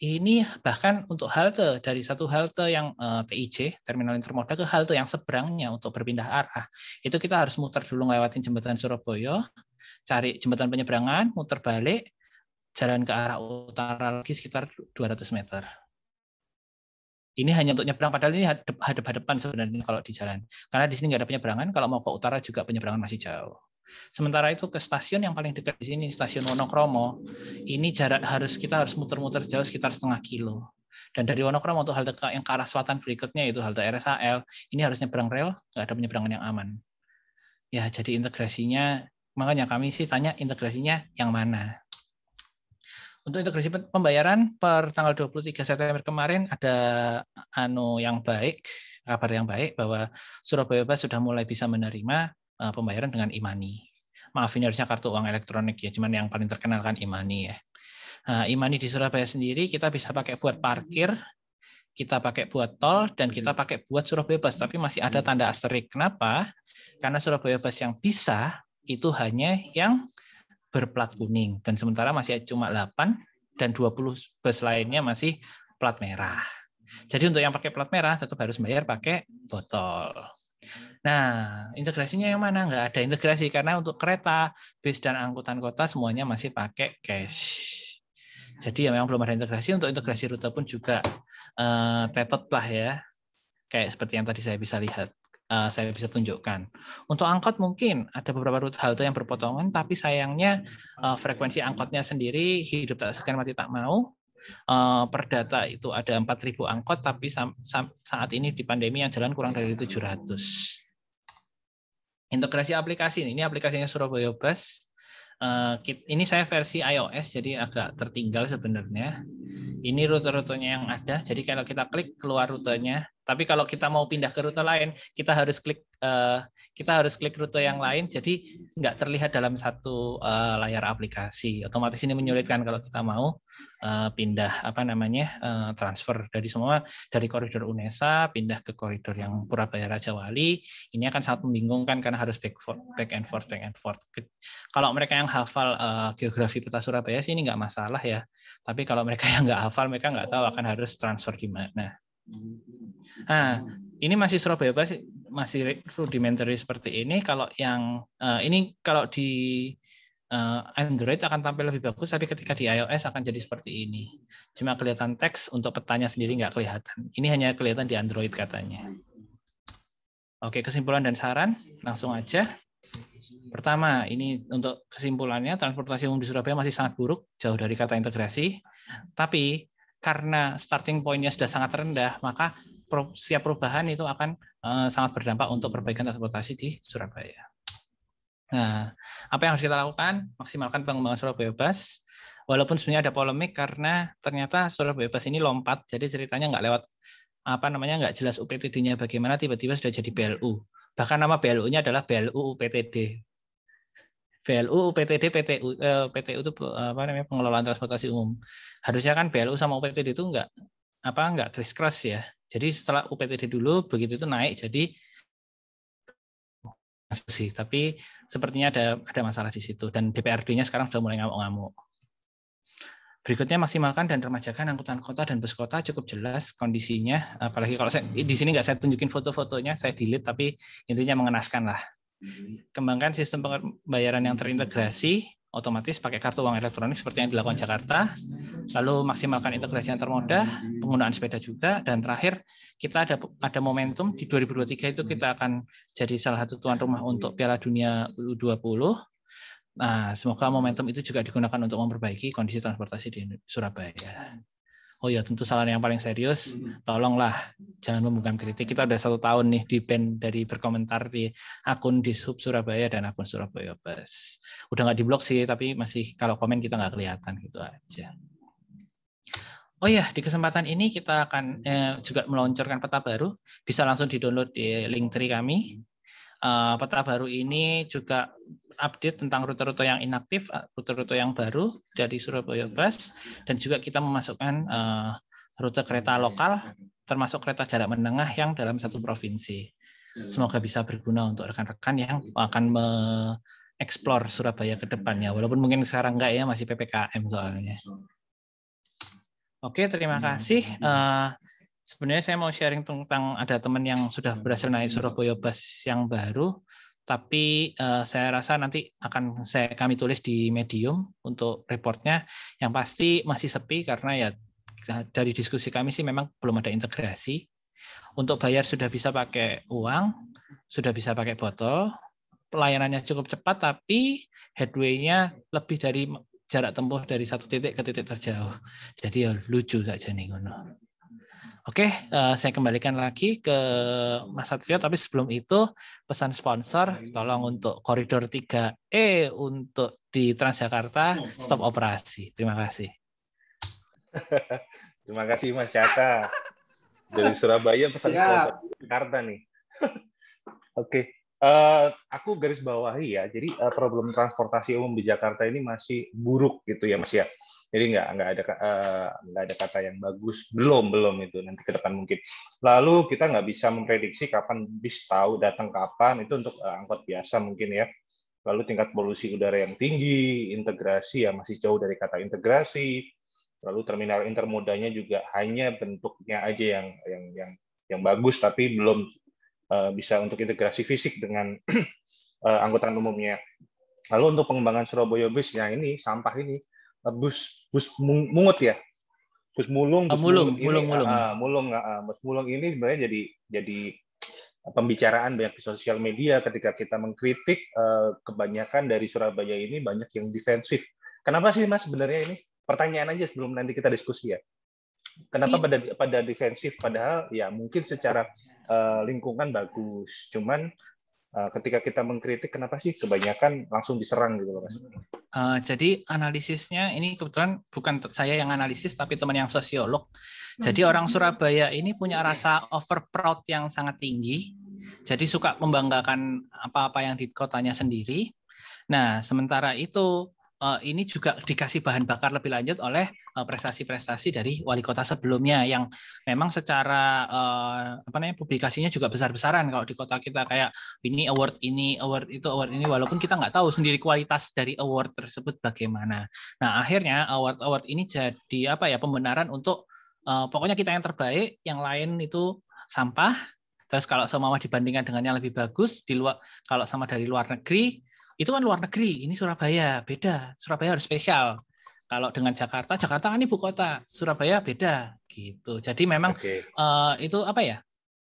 Ini bahkan untuk halte dari satu halte yang eh, TIC terminal intermoda ke halte yang seberangnya untuk berpindah arah, itu kita harus muter dulu ngelewatin jembatan Surabaya, cari jembatan penyeberangan, muter balik, jalan ke arah utara lagi sekitar 200 meter. Ini hanya untuk nyebrang, padahal ini hadap-hadapan sebenarnya kalau di jalan. Karena di sini nggak ada penyeberangan, kalau mau ke utara juga penyeberangan masih jauh. Sementara itu ke stasiun yang paling dekat di sini, stasiun Wonokromo, ini jarak harus kita harus muter-muter jauh sekitar setengah kilo. Dan dari Wonokromo untuk halte yang ke arah selatan berikutnya yaitu halte RSAL, ini harus nyebrang rel, nggak ada penyeberangan yang aman. Ya, jadi integrasinya Makanya kami sih tanya integrasinya yang mana. Untuk integrasi pembayaran per tanggal 23 September kemarin ada anu yang baik, kabar yang baik bahwa Surabaya Bus sudah mulai bisa menerima eh, pembayaran dengan e Maaf ini harusnya kartu uang elektronik ya, cuman yang paling terkenal kan e ya. imani eh, e di Surabaya sendiri kita bisa pakai buat parkir, kita pakai buat tol, dan kita pakai buat Surabaya Bus. Tapi masih ada tanda asterik. Kenapa? Karena Surabaya Bus yang bisa itu hanya yang berplat kuning dan sementara masih cuma 8 dan 20 bus lainnya masih plat merah. Jadi untuk yang pakai plat merah tetap harus bayar pakai botol. Nah, integrasinya yang mana? Nggak ada integrasi karena untuk kereta, bis dan angkutan kota semuanya masih pakai cash. Jadi ya memang belum ada integrasi untuk integrasi rute pun juga uh, tetot lah ya. Kayak seperti yang tadi saya bisa lihat. Eh, saya bisa tunjukkan. Untuk angkot mungkin ada beberapa rute halte yang berpotongan, tapi sayangnya uh, frekuensi angkotnya sendiri hidup tak segan mati tak mau. Uh, data itu ada 4.000 angkot, tapi saat ini di pandemi yang jalan kurang dari 700. Integrasi aplikasi ini, ini aplikasinya Surabaya Bus. Uh, ini saya versi iOS, jadi agak tertinggal sebenarnya. Ini rute-rutenya yang ada, jadi kalau kita klik keluar rutenya, tapi kalau kita mau pindah ke rute lain, kita harus klik eh, kita harus klik rute yang lain. Jadi nggak terlihat dalam satu eh, layar aplikasi. Otomatis ini menyulitkan kalau kita mau eh, pindah apa namanya transfer dari semua dari koridor UNESA pindah ke koridor yang Purabaya Raja Wali. Ini akan sangat membingungkan karena harus back, for, back and forth, back and forth. Kalau mereka yang hafal geografi peta Surabaya sih ini nggak masalah ya. Tapi kalau mereka yang nggak hafal, mereka nggak tahu akan harus transfer di mana. Nah, ini masih Surabaya bebas, masih rudimentary seperti ini. Kalau yang eh, ini kalau di eh, Android akan tampil lebih bagus, tapi ketika di iOS akan jadi seperti ini. Cuma kelihatan teks untuk petanya sendiri nggak kelihatan. Ini hanya kelihatan di Android katanya. Oke, kesimpulan dan saran langsung aja. Pertama, ini untuk kesimpulannya transportasi umum di Surabaya masih sangat buruk, jauh dari kata integrasi. Tapi karena starting pointnya sudah sangat rendah, maka siap perubahan itu akan eh, sangat berdampak untuk perbaikan transportasi di Surabaya. Nah, apa yang harus kita lakukan? Maksimalkan pengembangan Surabaya Bus. Walaupun sebenarnya ada polemik karena ternyata Surabaya Bus ini lompat, jadi ceritanya nggak lewat apa namanya nggak jelas UPTD-nya bagaimana tiba-tiba sudah jadi BLU. Bahkan nama BLU-nya adalah BLU UPTD. BLU UPTD PTU eh, PTU itu eh, apa namanya pengelolaan transportasi umum harusnya kan BLU sama UPTD itu enggak apa enggak kris kris ya. Jadi setelah UPTD dulu begitu itu naik jadi sih, tapi sepertinya ada ada masalah di situ dan DPRD-nya sekarang sudah mulai ngamuk-ngamuk. Berikutnya maksimalkan dan remajakan angkutan kota dan bus kota cukup jelas kondisinya. Apalagi kalau saya di sini nggak saya tunjukin foto-fotonya, saya delete tapi intinya mengenaskan lah. Kembangkan sistem pembayaran yang terintegrasi otomatis pakai kartu uang elektronik seperti yang dilakukan Jakarta lalu maksimalkan integrasi antar moda, penggunaan sepeda juga, dan terakhir kita ada ada momentum di 2023 itu kita hmm. akan jadi salah satu tuan rumah untuk Piala Dunia U20. Nah, semoga momentum itu juga digunakan untuk memperbaiki kondisi transportasi di Surabaya. Hmm. Oh ya, tentu salah yang paling serius, hmm. tolonglah jangan membungkam kritik. Kita udah satu tahun nih di band dari berkomentar di akun di Sub Surabaya dan akun Surabaya Bus. Udah nggak di blog sih, tapi masih kalau komen kita nggak kelihatan gitu aja. Oh ya, di kesempatan ini kita akan eh, juga meluncurkan peta baru. Bisa langsung di-download di link tri kami. Uh, peta baru ini juga update tentang rute-rute yang inaktif, eh, rute-rute yang baru dari Surabaya Bus, dan juga kita memasukkan uh, rute kereta lokal, termasuk kereta jarak menengah yang dalam satu provinsi. Semoga bisa berguna untuk rekan-rekan yang akan mengeksplor Surabaya ke depannya. Walaupun mungkin sekarang enggak ya, masih PPKM soalnya. Oke, terima iya, kasih. Uh, sebenarnya saya mau sharing tentang ada teman yang sudah berhasil naik Surabaya Bus yang baru, tapi uh, saya rasa nanti akan saya kami tulis di Medium untuk reportnya. Yang pasti masih sepi karena ya eh, dari diskusi kami sih memang belum ada integrasi. Untuk bayar sudah bisa pakai uang, sudah bisa pakai botol, pelayanannya cukup cepat, tapi headway-nya lebih dari jarak tempuh dari satu titik ke titik terjauh. Jadi ya lucu saja nih ngono. Oke, eh, saya kembalikan lagi ke Mas Satrio, tapi sebelum itu pesan sponsor, tolong untuk koridor 3E untuk di Transjakarta stop operasi. Terima kasih. Terima kasih Mas Cata. Dari Surabaya pesan Siap. sponsor Jakarta nih. Oke. Uh, aku garis bawahi ya, jadi uh, problem transportasi umum di Jakarta ini masih buruk gitu ya Mas ya. Jadi nggak nggak ada uh, nggak ada kata yang bagus, belum belum itu nanti ke depan mungkin. Lalu kita nggak bisa memprediksi kapan bis tahu datang kapan itu untuk uh, angkot biasa mungkin ya. Lalu tingkat polusi udara yang tinggi, integrasi ya masih jauh dari kata integrasi. Lalu terminal intermodanya juga hanya bentuknya aja yang yang yang yang bagus tapi belum Eh, bisa untuk integrasi fisik dengan eh, angkutan umumnya. Lalu untuk pengembangan Surabaya Bus, ya ini sampah ini eh, bus bus mungut ya, bus mulung, ah, bus mulung, mulung, ini, mulung. Uh, mulung uh, bus mulung ini sebenarnya jadi jadi pembicaraan banyak di sosial media ketika kita mengkritik uh, kebanyakan dari Surabaya ini banyak yang defensif. Kenapa sih Mas sebenarnya ini? Pertanyaan aja sebelum nanti kita diskusi ya. Kenapa iya. pada pada defensif padahal ya mungkin secara uh, lingkungan bagus, cuman uh, ketika kita mengkritik kenapa sih kebanyakan langsung diserang gitu loh Uh, jadi analisisnya ini kebetulan bukan saya yang analisis tapi teman yang sosiolog. Jadi orang hmm. Surabaya ini punya rasa over proud yang sangat tinggi. Jadi suka membanggakan apa-apa yang di kotanya sendiri. Nah, sementara itu Eh, ini juga dikasih bahan bakar lebih lanjut oleh eh, prestasi-prestasi dari wali kota sebelumnya yang memang secara eh, apa namanya publikasinya juga besar-besaran kalau di kota kita kayak ini award ini award itu award ini walaupun kita nggak tahu sendiri kualitas dari award tersebut bagaimana. Nah akhirnya award-award ini jadi apa ya pembenaran untuk pokoknya kita yang terbaik, yang lain itu sampah. Terus kalau semua dibandingkan dengan yang lebih bagus di luar kalau sama dari luar negeri itu kan luar negeri, ini Surabaya, beda. Surabaya harus spesial. Kalau dengan Jakarta, Jakarta kan ibu kota, Surabaya beda gitu. Jadi memang okay. uh, eh, itu apa ya?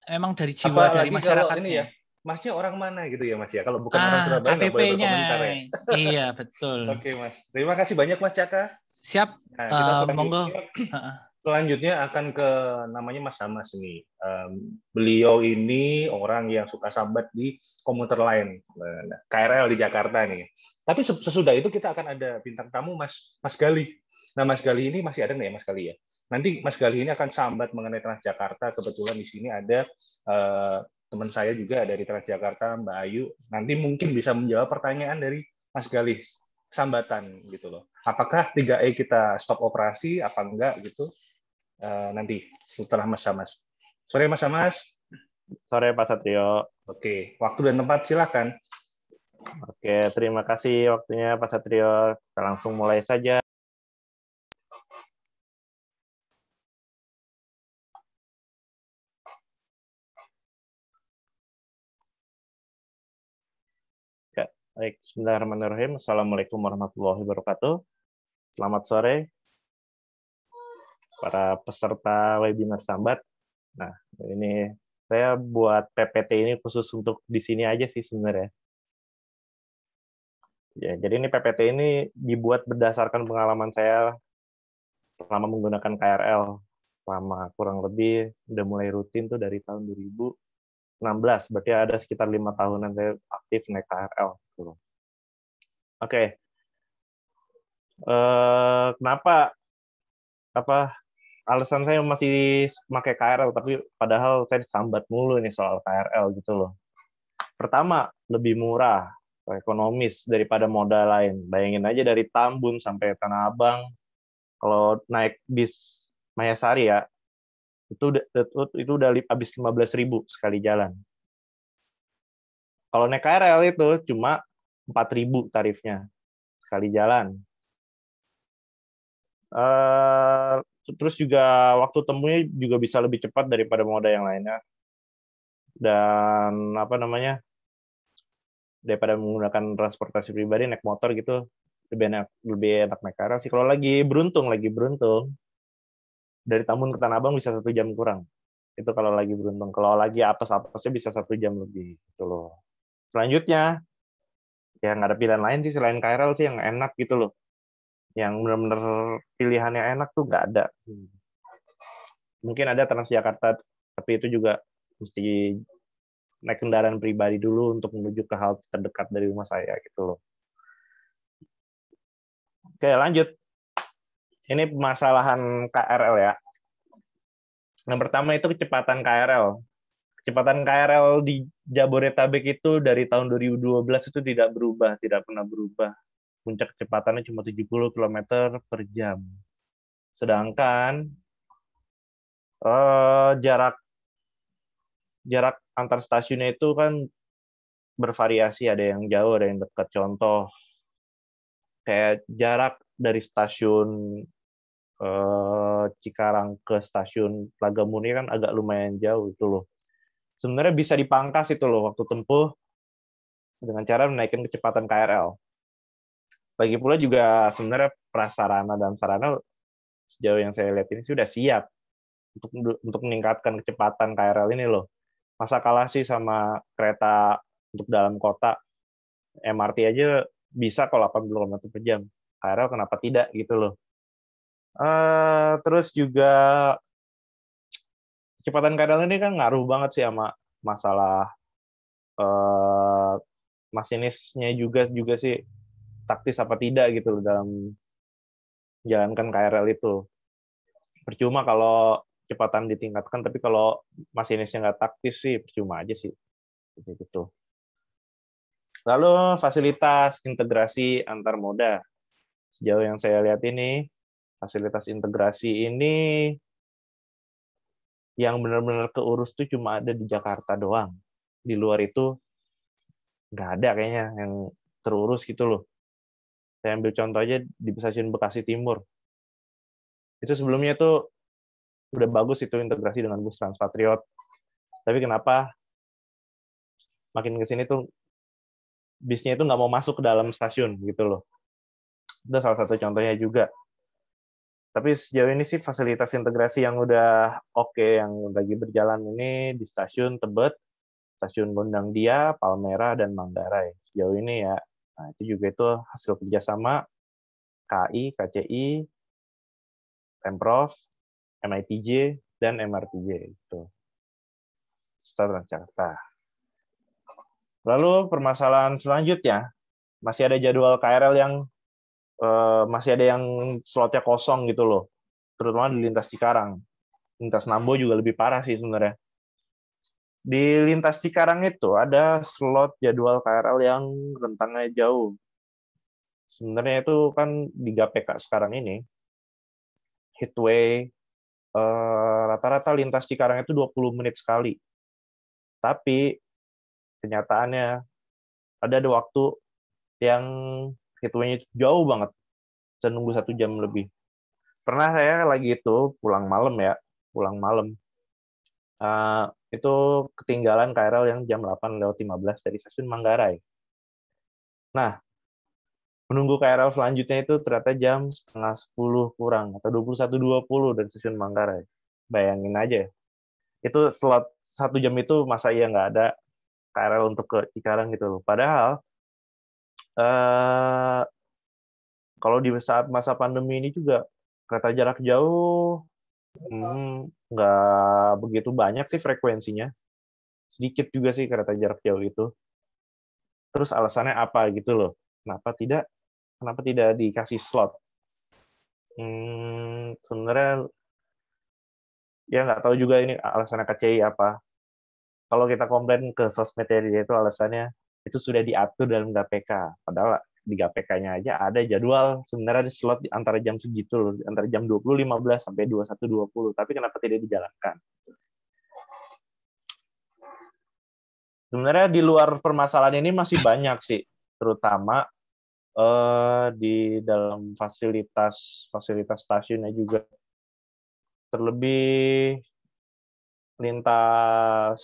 Memang dari jiwa Apalagi dari masyarakat ini ya. Masnya orang mana gitu ya Mas ya? Kalau bukan ah, orang Surabaya nggak boleh berkomentar ya. iya betul. Oke okay, Mas, terima kasih banyak Mas Caka. Siap. Nah, kita uh, monggo selanjutnya akan ke namanya Mas Hamas ini. Um, beliau ini orang yang suka sambat di komuter lain eh, KRL di Jakarta nih. Tapi sesudah itu kita akan ada bintang tamu Mas Mas Gali. Nah Mas Gali ini masih ada nggak ya Mas Gali ya? Nanti Mas Gali ini akan sambat mengenai Transjakarta. Kebetulan di sini ada uh, teman saya juga dari Transjakarta Mbak Ayu. Nanti mungkin bisa menjawab pertanyaan dari Mas Gali sambatan gitu loh. Apakah 3E kita stop operasi apa enggak gitu? Eh, nanti setelah Mas Amas. Sore Mas Amas. Sore Pak Satrio. Oke, waktu dan tempat silakan. Oke, terima kasih waktunya Pak Satrio. Kita langsung mulai saja. Ya, baik, Bismillahirrahmanirrahim. Assalamualaikum warahmatullahi wabarakatuh. Selamat sore, para peserta webinar Sambat. Nah, ini saya buat PPT ini khusus untuk di sini aja sih sebenarnya. Ya, jadi ini PPT ini dibuat berdasarkan pengalaman saya selama menggunakan KRL selama kurang lebih udah mulai rutin tuh dari tahun 2016 berarti ada sekitar lima tahunan saya aktif naik KRL gitu. oke okay. Eh, kenapa apa alasan saya masih pakai KRL tapi padahal saya disambat mulu nih soal KRL gitu loh. Pertama, lebih murah, ekonomis daripada moda lain. Bayangin aja dari Tambun sampai Tanah Abang kalau naik bis Mayasari ya itu itu itu udah habis ribu sekali jalan. Kalau naik KRL itu cuma ribu tarifnya sekali jalan. Uh, terus juga waktu temunya juga bisa lebih cepat daripada moda yang lainnya dan apa namanya daripada menggunakan transportasi pribadi naik motor gitu lebih enak lebih enak naik kereta sih kalau lagi beruntung lagi beruntung dari Tambun ke Tanah Abang bisa satu jam kurang itu kalau lagi beruntung kalau lagi apa apesnya bisa satu jam lebih gitu loh selanjutnya ya nggak ada pilihan lain sih selain KRL sih yang enak gitu loh yang benar-benar pilihannya enak tuh nggak ada. Hmm. Mungkin ada Transjakarta, tapi itu juga mesti naik kendaraan pribadi dulu untuk menuju ke halte terdekat dari rumah saya gitu loh. Oke, lanjut. Ini permasalahan KRL ya. Yang pertama itu kecepatan KRL. Kecepatan KRL di Jabodetabek itu dari tahun 2012 itu tidak berubah, tidak pernah berubah puncak kecepatannya cuma 70 km per jam. Sedangkan eh, jarak jarak antar stasiunnya itu kan bervariasi, ada yang jauh, ada yang dekat. Contoh kayak jarak dari stasiun eh, Cikarang ke stasiun Plagamuni kan agak lumayan jauh itu loh. Sebenarnya bisa dipangkas itu loh waktu tempuh dengan cara menaikkan kecepatan KRL lagi pula juga sebenarnya prasarana dan sarana sejauh yang saya lihat ini sudah siap untuk untuk meningkatkan kecepatan KRL ini loh. Masa kalah sih sama kereta untuk dalam kota MRT aja bisa kalau 80 km per jam. KRL kenapa tidak gitu loh. Uh, terus juga kecepatan KRL ini kan ngaruh banget sih sama masalah uh, masinisnya juga juga sih taktis apa tidak gitu dalam jalankan KRL itu. Percuma kalau kecepatan ditingkatkan, tapi kalau masinisnya nggak taktis sih percuma aja sih. Gitu, gitu. Lalu fasilitas integrasi antar moda. Sejauh yang saya lihat ini, fasilitas integrasi ini yang benar-benar keurus tuh cuma ada di Jakarta doang. Di luar itu nggak ada kayaknya yang terurus gitu loh saya ambil contoh aja di stasiun Bekasi Timur. Itu sebelumnya itu udah bagus itu integrasi dengan bus Transpatriot. Tapi kenapa makin ke sini tuh bisnya itu nggak mau masuk ke dalam stasiun gitu loh. Itu salah satu contohnya juga. Tapi sejauh ini sih fasilitas integrasi yang udah oke, okay, yang lagi berjalan ini di stasiun Tebet, stasiun Gondang Dia, Palmera, dan Manggarai. Sejauh ini ya Nah, itu juga itu hasil kerjasama KI, KCI, Pemprov, MITJ, dan MRTJ. Itu. Setelah Jakarta. Lalu permasalahan selanjutnya, masih ada jadwal KRL yang eh, masih ada yang slotnya kosong gitu loh, terutama di lintas Cikarang. Lintas Nambo juga lebih parah sih sebenarnya. Di lintas Cikarang itu ada slot jadwal KRL yang rentangnya jauh. Sebenarnya itu kan di GPK sekarang ini, hitway eh, rata-rata lintas Cikarang itu 20 menit sekali. Tapi kenyataannya ada ada waktu yang hitwaynya jauh banget. Saya nunggu satu jam lebih. Pernah saya lagi itu pulang malam ya, pulang malam. Eh, itu ketinggalan KRL yang jam 8 lewat 15 dari stasiun Manggarai. Nah, menunggu KRL selanjutnya itu ternyata jam setengah 10 kurang atau 21.20 dari stasiun Manggarai. Bayangin aja. Itu slot satu jam itu masa iya nggak ada KRL untuk ke Cikarang gitu loh. Padahal eh, kalau di saat masa pandemi ini juga kereta jarak jauh Hmm, nggak begitu banyak sih frekuensinya. Sedikit juga sih kereta jarak jauh itu. Terus alasannya apa gitu loh? Kenapa tidak? Kenapa tidak dikasih slot? Hmm, sebenarnya ya nggak tahu juga ini alasannya KCI apa. Kalau kita komplain ke sosmednya itu alasannya itu sudah diatur dalam KPK. Padahal di GPK-nya aja ada jadwal sebenarnya di slot antara jam segitu loh, antara jam 20.15 sampai 21.20, tapi kenapa tidak dijalankan? Sebenarnya di luar permasalahan ini masih banyak sih, terutama eh, di dalam fasilitas fasilitas stasiunnya juga terlebih lintas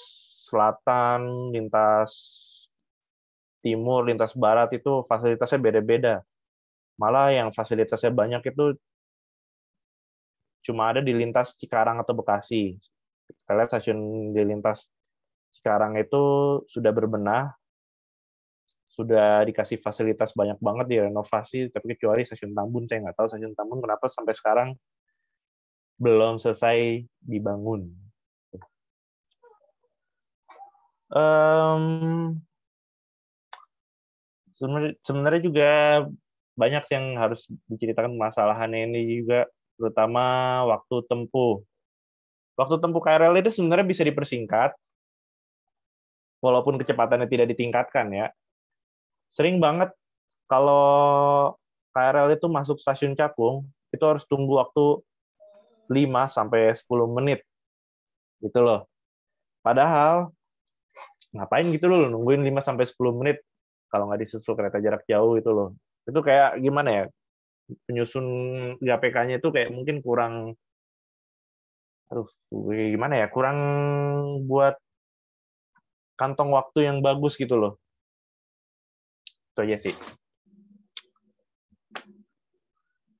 selatan, lintas timur, lintas barat itu fasilitasnya beda-beda. Malah yang fasilitasnya banyak itu cuma ada di lintas Cikarang atau Bekasi. Kita stasiun di lintas Cikarang itu sudah berbenah, sudah dikasih fasilitas banyak banget di renovasi, tapi kecuali stasiun Tambun, saya nggak tahu stasiun Tambun kenapa sampai sekarang belum selesai dibangun. Um, sebenarnya juga banyak yang harus diceritakan masalahannya ini juga terutama waktu tempuh. Waktu tempuh KRL itu sebenarnya bisa dipersingkat walaupun kecepatannya tidak ditingkatkan ya. Sering banget kalau KRL itu masuk stasiun Cakung itu harus tunggu waktu 5 sampai 10 menit. Gitu loh. Padahal ngapain gitu loh nungguin 5 sampai 10 menit kalau nggak disusul kereta jarak jauh itu loh itu kayak gimana ya penyusun GPK-nya itu kayak mungkin kurang harus gimana ya kurang buat kantong waktu yang bagus gitu loh itu aja sih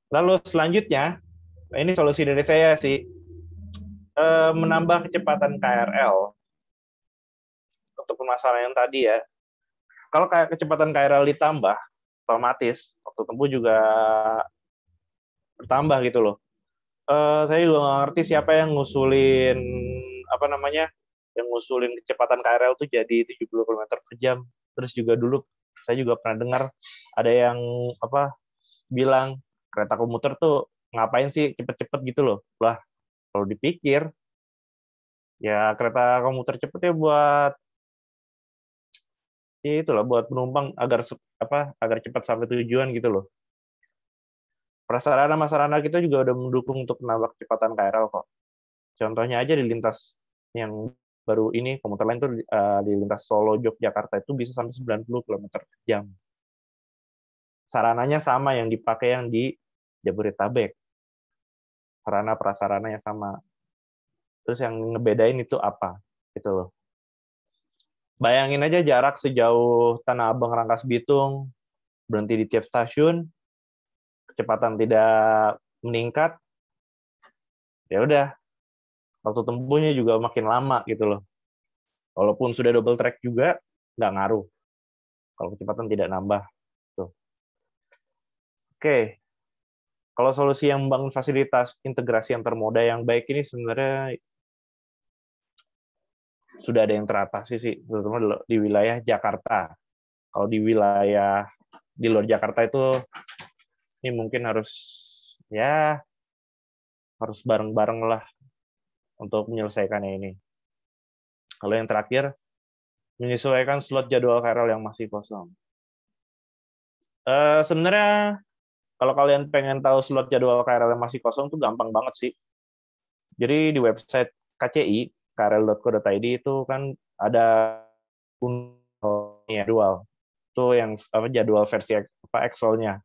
lalu selanjutnya ini solusi dari saya sih eh, menambah kecepatan KRL untuk permasalahan yang tadi ya kalau kayak kecepatan KRL ditambah otomatis waktu tempuh juga bertambah gitu loh. Uh, saya juga gak ngerti siapa yang ngusulin apa namanya yang ngusulin kecepatan KRL itu jadi 70 km per jam. Terus juga dulu saya juga pernah dengar ada yang apa bilang kereta komuter tuh ngapain sih cepet-cepet gitu loh. Lah kalau dipikir ya kereta komuter cepet ya buat ya itulah buat penumpang agar apa agar cepat sampai tujuan gitu loh. Prasarana masarana kita juga udah mendukung untuk menambah kecepatan KRL kok. Contohnya aja di lintas yang baru ini komuter lain tuh eh, di lintas Solo Yogyakarta itu bisa sampai 90 km per jam. Sarananya sama yang dipakai yang di Jabodetabek. Sarana prasarana yang sama. Terus yang ngebedain itu apa? Gitu loh. Bayangin aja jarak sejauh Tanah Abang Rangkas Bitung, berhenti di tiap stasiun, kecepatan tidak meningkat, ya udah waktu tempuhnya juga makin lama gitu loh. Walaupun sudah double track juga nggak ngaruh kalau kecepatan tidak nambah. Tuh. Oke, kalau solusi yang membangun fasilitas integrasi yang moda yang baik ini sebenarnya sudah ada yang teratasi sih, terutama di wilayah Jakarta. Kalau di wilayah di luar Jakarta itu ini mungkin harus ya harus bareng-bareng lah untuk menyelesaikannya ini. Kalau yang terakhir, menyesuaikan slot jadwal KRL yang masih kosong. Uh, sebenarnya kalau kalian pengen tahu slot jadwal KRL yang masih kosong itu gampang banget sih. Jadi di website KCI karel.co.id itu kan ada untuk dual itu yang apa jadwal versi apa Excel-nya.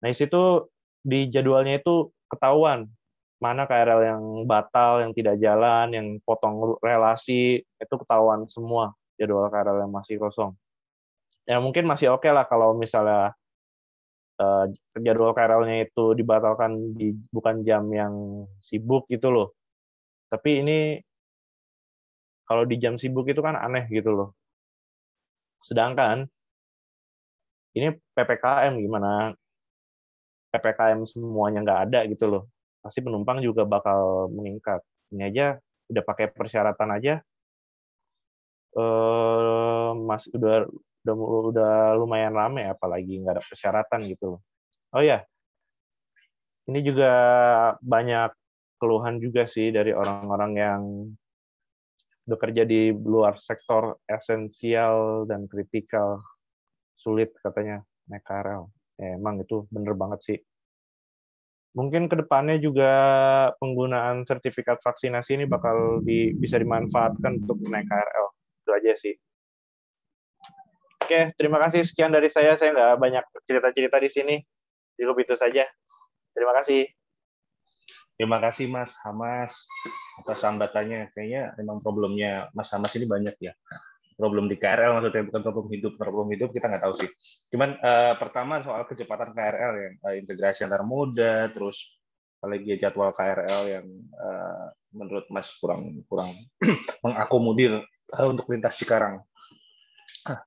Nah, di situ di jadwalnya itu ketahuan mana KRL yang batal, yang tidak jalan, yang potong relasi, itu ketahuan semua jadwal KRL yang masih kosong. Ya mungkin masih oke okay lah kalau misalnya uh, jadwal KRL-nya itu dibatalkan di bukan jam yang sibuk gitu loh tapi ini kalau di jam sibuk itu kan aneh gitu loh sedangkan ini ppkm gimana ppkm semuanya nggak ada gitu loh pasti penumpang juga bakal meningkat ini aja udah pakai persyaratan aja eh mas udah udah udah lumayan rame apalagi nggak ada persyaratan gitu loh. Oh ya, ini juga banyak keluhan juga sih dari orang-orang yang bekerja di luar sektor esensial dan kritikal sulit katanya naik KRL. Ya, emang itu bener banget sih. Mungkin kedepannya juga penggunaan sertifikat vaksinasi ini bakal di, bisa dimanfaatkan untuk naik KRL. Itu aja sih. Oke, terima kasih. Sekian dari saya. Saya nggak banyak cerita-cerita di sini. Cukup itu saja. Terima kasih. Terima kasih Mas Hamas atas sambatannya. Kayaknya memang problemnya Mas Hamas ini banyak ya. Problem di KRL maksudnya bukan problem hidup, problem hidup kita nggak tahu sih. Cuman uh, pertama soal kecepatan KRL yang uh, eh, integrasi antar moda, terus apalagi ya, jadwal KRL yang uh, menurut Mas kurang kurang mengakomodir uh, untuk lintas Cikarang. Ah,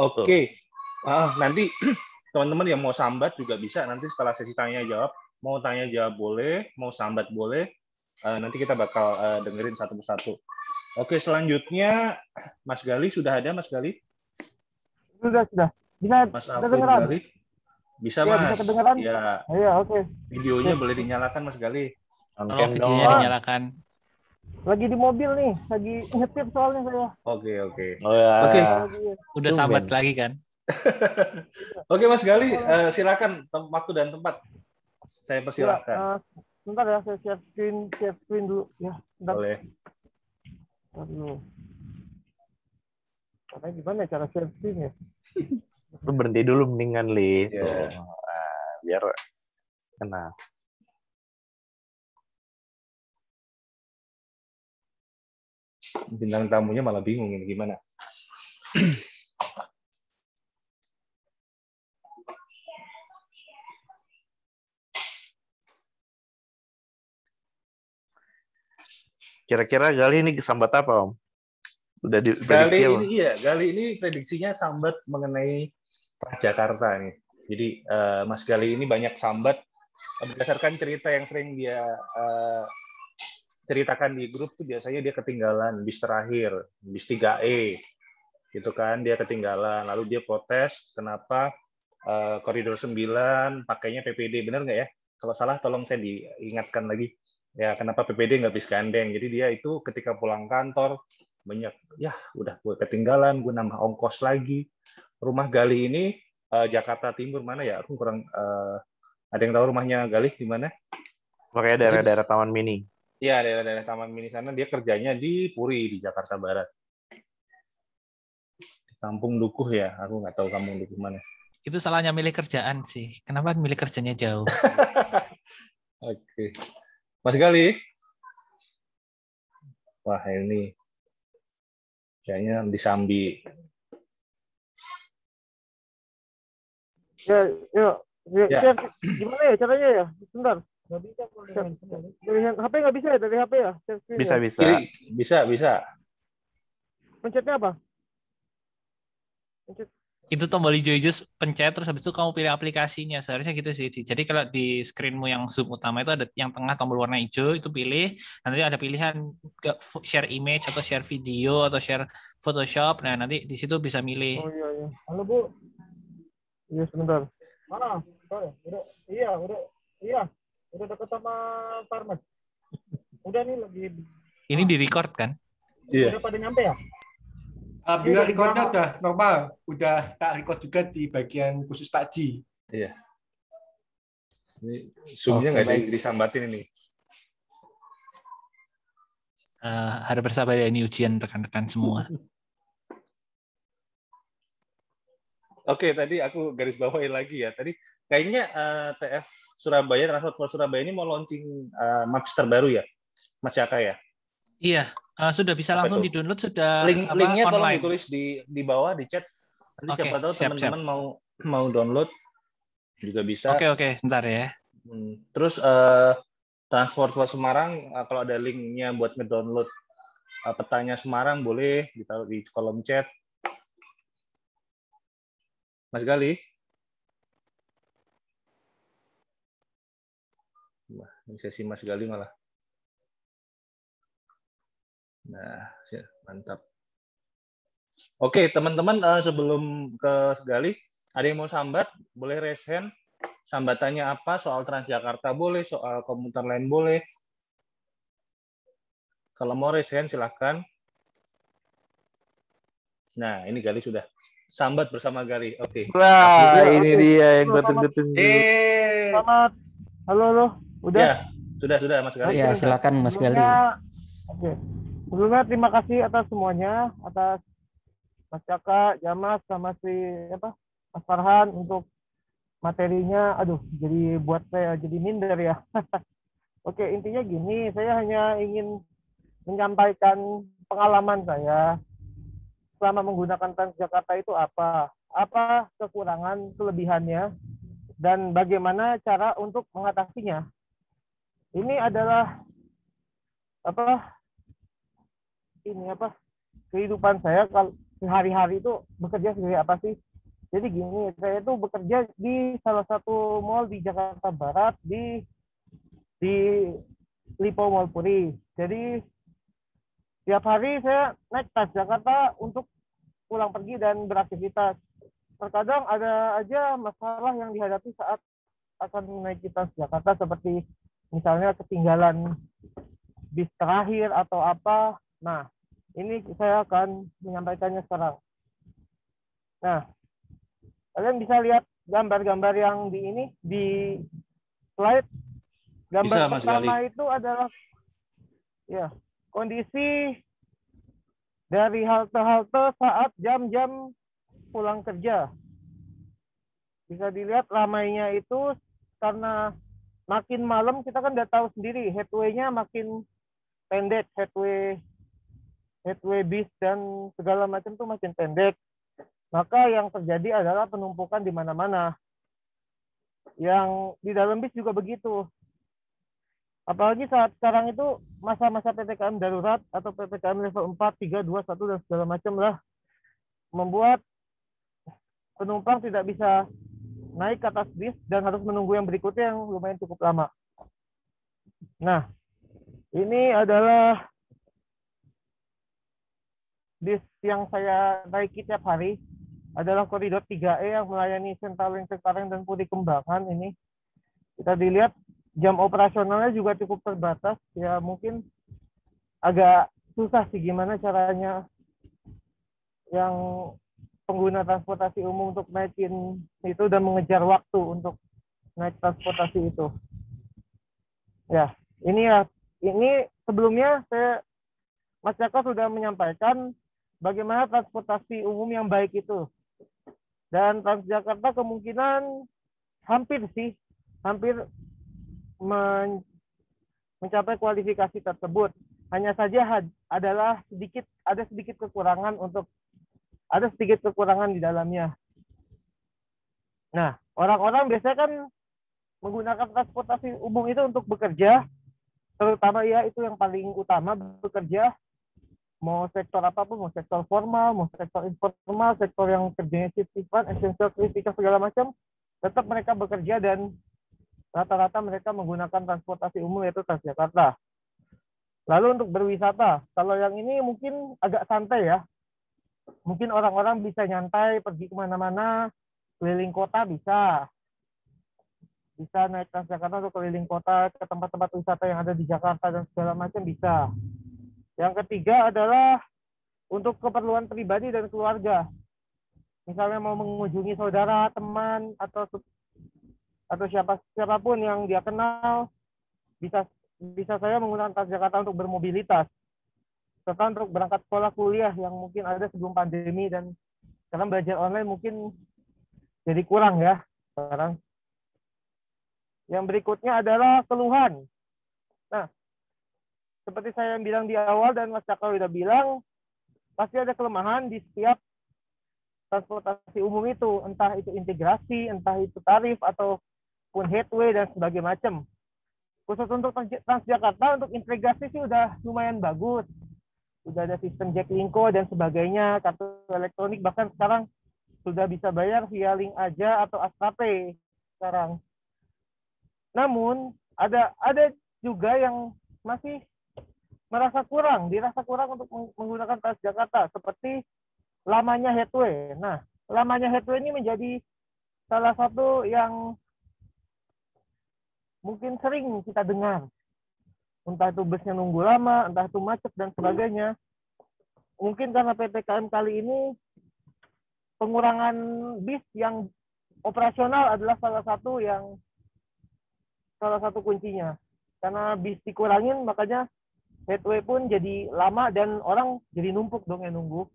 oke, okay. uh, nanti teman-teman yang mau sambat juga bisa nanti setelah sesi tanya jawab mau tanya jawab boleh, mau sambat boleh. Uh, nanti kita bakal uh, dengerin satu persatu. Oke, selanjutnya Mas Gali sudah ada Mas Gali? Sudah, sudah. Bisa Mas Gali? Bisa ya, Mas. Bisa kedengaran Ya. Iya, oke. Okay. Videonya boleh dinyalakan Mas Gali. Tolong videonya dinyalakan. Lagi di mobil nih, lagi nyetir soalnya saya. Oke, oke. Oh, ya. Oke. Udah sambat lagi kan? oke, okay, Mas Gali, uh, silakan waktu dan tempat. Saya iya, persilahkan. Ya, uh, bentar ya, saya share screen, share screen dulu ya. Bentar. Boleh. Bentar dulu. Karena gimana cara share screen ya? Lu berhenti dulu mendingan, Li. Yeah. Tuh. Nah, biar kena. Bintang tamunya malah bingung ini gimana. Kira-kira Gali ini sambat apa, Om? Udah di Gali ini apa? iya, Gali ini prediksinya sambat mengenai Jakarta nih. Jadi uh, Mas Gali ini banyak sambat berdasarkan cerita yang sering dia uh, ceritakan di grup tuh biasanya dia ketinggalan bis terakhir, bis 3E. Gitu kan, dia ketinggalan. Lalu dia protes kenapa uh, koridor 9 pakainya PPD, benar nggak ya? Kalau salah tolong saya diingatkan lagi ya kenapa PPD nggak bisa gandeng jadi dia itu ketika pulang kantor banyak ya udah gue ketinggalan gue nambah ongkos lagi rumah Gali ini uh, Jakarta Timur mana ya aku kurang uh, ada yang tahu rumahnya Gali di mana makanya daerah-daerah Taman Mini Iya, daerah-daerah Taman Mini sana dia kerjanya di Puri di Jakarta Barat. Kampung Dukuh ya, aku nggak tahu Kampung Dukuh mana. Itu salahnya milih kerjaan sih. Kenapa milih kerjanya jauh? Oke. Mas Gali. Wah, ini kayaknya disambi. Ya, ya, ya, ya. gimana ya caranya ya? Sebentar. dari HP nggak bisa ya dari HP ya? Bisa ya? bisa. Bisa bisa. Pencetnya apa? Pencet itu tombol hijau hijau pencet terus habis itu kamu pilih aplikasinya seharusnya gitu sih jadi kalau di screenmu yang zoom utama itu ada yang tengah tombol warna hijau itu pilih nanti ada pilihan share image atau share video atau share Photoshop nah nanti di situ bisa milih oh iya iya halo bu iya sebentar mana udah iya udah iya udah dekat sama farmer udah nih lagi ini di record kan iya udah pada nyampe ya Alhamdulillah eh, iya, recordnya udah normal, udah tak record juga di bagian khusus Pak Ji. Iya. Ini zoomnya nggak okay, disambatin ini. Uh, harap bersabar ya ini ujian rekan-rekan semua. Oke, okay, tadi aku garis bawahi lagi ya. Tadi kayaknya uh, eh, TF Surabaya Transport for Surabaya ini mau launching uh, maps terbaru ya, Mas Yaka ya. Iya, uh, sudah bisa langsung di-download sudah Link, apa, linknya online. tolong ditulis di di bawah di chat. Nanti okay, siapa tahu teman-teman mau mau download juga bisa. Oke okay, oke, okay, bentar ya. Hmm, terus uh, Transport for Semarang uh, kalau ada linknya buat ngedownload uh, petanya Semarang boleh ditaruh di kolom chat. Mas Gali. Wah, ini sesi Mas Gali malah. Nah, ya, mantap. Oke, teman-teman eh, sebelum ke Gali, ada yang mau sambat? Boleh raise hand. Sambatannya apa? Soal Transjakarta boleh, soal komuter lain boleh. Kalau mau raise hand silahkan. Nah, ini Gali sudah. Sambat bersama Gali. Oke. Okay. Wah, Akhirnya, ini dia yang gue tunggu-tunggu. Eh. Selamat. Halo, halo. Udah? Ya, sudah, sudah Mas Gali. Ya, silakan Mas Gali. Oke sebelumnya terima kasih atas semuanya atas Mas Caka, Jamas sama si apa Mas Farhan untuk materinya. Aduh, jadi buat saya jadi minder ya. Oke, intinya gini, saya hanya ingin menyampaikan pengalaman saya selama menggunakan Transjakarta itu apa? Apa kekurangan, kelebihannya, dan bagaimana cara untuk mengatasinya? Ini adalah apa ini apa kehidupan saya kalau sehari-hari itu bekerja sendiri apa sih? Jadi gini, saya itu bekerja di salah satu mall di Jakarta Barat di di Lipo Mall Puri. Jadi tiap hari saya naik tas Jakarta untuk pulang pergi dan beraktivitas. Terkadang ada aja masalah yang dihadapi saat akan naik Jakarta seperti misalnya ketinggalan bis terakhir atau apa Nah, ini saya akan menyampaikannya sekarang. Nah, kalian bisa lihat gambar-gambar yang di ini di slide gambar bisa, pertama itu adalah ya kondisi dari halte-halte saat jam-jam pulang kerja. Bisa dilihat ramainya itu karena makin malam kita kan udah tahu sendiri headway-nya makin pendek headway headway bis dan segala macam tuh makin pendek. Maka yang terjadi adalah penumpukan di mana-mana. Yang di dalam bis juga begitu. Apalagi saat sekarang itu masa-masa PPKM darurat atau PPKM level 4, 3, 2, 1 dan segala macam lah membuat penumpang tidak bisa naik ke atas bis dan harus menunggu yang berikutnya yang lumayan cukup lama. Nah, ini adalah bis yang saya naiki tiap hari adalah koridor 3E yang melayani Cengkareng Cengkareng dan Puri Kembangan ini. Kita dilihat jam operasionalnya juga cukup terbatas ya mungkin agak susah sih gimana caranya yang pengguna transportasi umum untuk naikin itu dan mengejar waktu untuk naik transportasi itu. Ya, ini ya ini sebelumnya saya Mas Jaka sudah menyampaikan bagaimana transportasi umum yang baik itu. Dan Transjakarta kemungkinan hampir sih, hampir men mencapai kualifikasi tersebut. Hanya saja adalah sedikit ada sedikit kekurangan untuk ada sedikit kekurangan di dalamnya. Nah, orang-orang biasanya kan menggunakan transportasi umum itu untuk bekerja, terutama ya itu yang paling utama bekerja mau sektor apapun, mau sektor formal, mau sektor informal, sektor yang kerjanya sifat, esensial kritikal segala macam, tetap mereka bekerja dan rata-rata mereka menggunakan transportasi umum yaitu Transjakarta. Lalu untuk berwisata, kalau yang ini mungkin agak santai ya. Mungkin orang-orang bisa nyantai, pergi kemana-mana, keliling kota bisa. Bisa naik Transjakarta atau keliling kota ke tempat-tempat wisata yang ada di Jakarta dan segala macam bisa yang ketiga adalah untuk keperluan pribadi dan keluarga. Misalnya mau mengunjungi saudara, teman, atau atau siapa siapapun yang dia kenal, bisa bisa saya menggunakan Transjakarta untuk bermobilitas serta untuk berangkat sekolah kuliah yang mungkin ada sebelum pandemi dan karena belajar online mungkin jadi kurang ya sekarang. Yang berikutnya adalah keluhan. Nah, seperti saya yang bilang di awal dan Mas Cakra sudah bilang, pasti ada kelemahan di setiap transportasi umum itu, entah itu integrasi, entah itu tarif ataupun headway dan sebagainya macam. Khusus untuk Transjakarta untuk integrasi sih udah lumayan bagus. Udah ada sistem Jack Linko dan sebagainya, kartu elektronik bahkan sekarang sudah bisa bayar via link aja atau Astrapay sekarang. Namun ada ada juga yang masih merasa kurang, dirasa kurang untuk menggunakan Jakarta seperti lamanya headway. Nah, lamanya headway ini menjadi salah satu yang mungkin sering kita dengar. Entah itu busnya nunggu lama, entah itu macet dan sebagainya. Mungkin karena PTKM kali ini pengurangan bis yang operasional adalah salah satu yang salah satu kuncinya. Karena bis dikurangin makanya headway pun jadi lama dan orang jadi numpuk dong yang nunggu.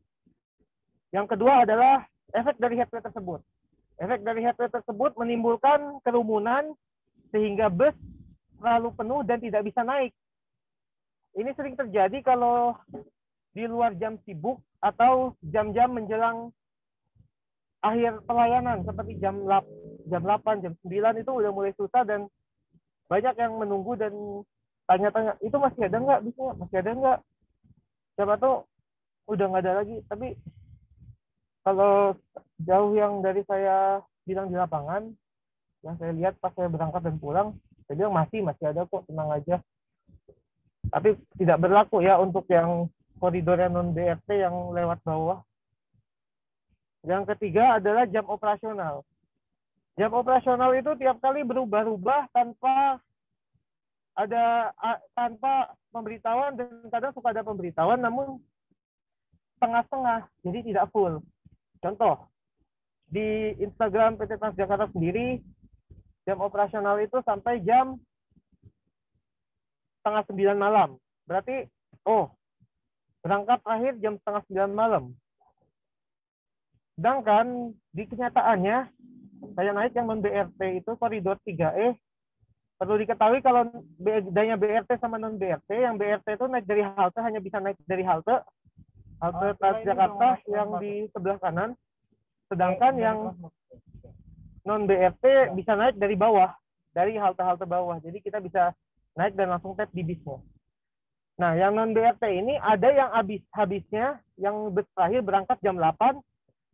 Yang kedua adalah efek dari headway tersebut. Efek dari headway tersebut menimbulkan kerumunan sehingga bus terlalu penuh dan tidak bisa naik. Ini sering terjadi kalau di luar jam sibuk atau jam-jam menjelang akhir pelayanan seperti jam 8, jam 8, jam 9 itu udah mulai susah dan banyak yang menunggu dan tanya-tanya itu masih ada nggak bisa masih ada nggak siapa tahu udah nggak ada lagi tapi kalau jauh yang dari saya bilang di lapangan yang saya lihat pas saya berangkat dan pulang jadi bilang masih masih ada kok tenang aja tapi tidak berlaku ya untuk yang koridor yang non BRT yang lewat bawah yang ketiga adalah jam operasional jam operasional itu tiap kali berubah-ubah tanpa ada tanpa pemberitahuan dan kadang suka ada pemberitahuan namun setengah-setengah, jadi tidak full contoh di Instagram PT Transjakarta sendiri jam operasional itu sampai jam setengah sembilan malam berarti oh berangkat akhir jam setengah sembilan malam sedangkan di kenyataannya saya naik yang non BRT itu koridor 3E Perlu diketahui kalau bedanya BRT sama non BRT, yang BRT itu naik dari halte hanya bisa naik dari halte halte oh, Transjakarta yang di sebelah kanan, sedangkan eh, yang non BRT ya. bisa naik dari bawah, dari halte-halte bawah. Jadi kita bisa naik dan langsung tap di bisnya. Nah, yang non BRT ini ada yang habis habisnya yang terakhir berangkat jam 8,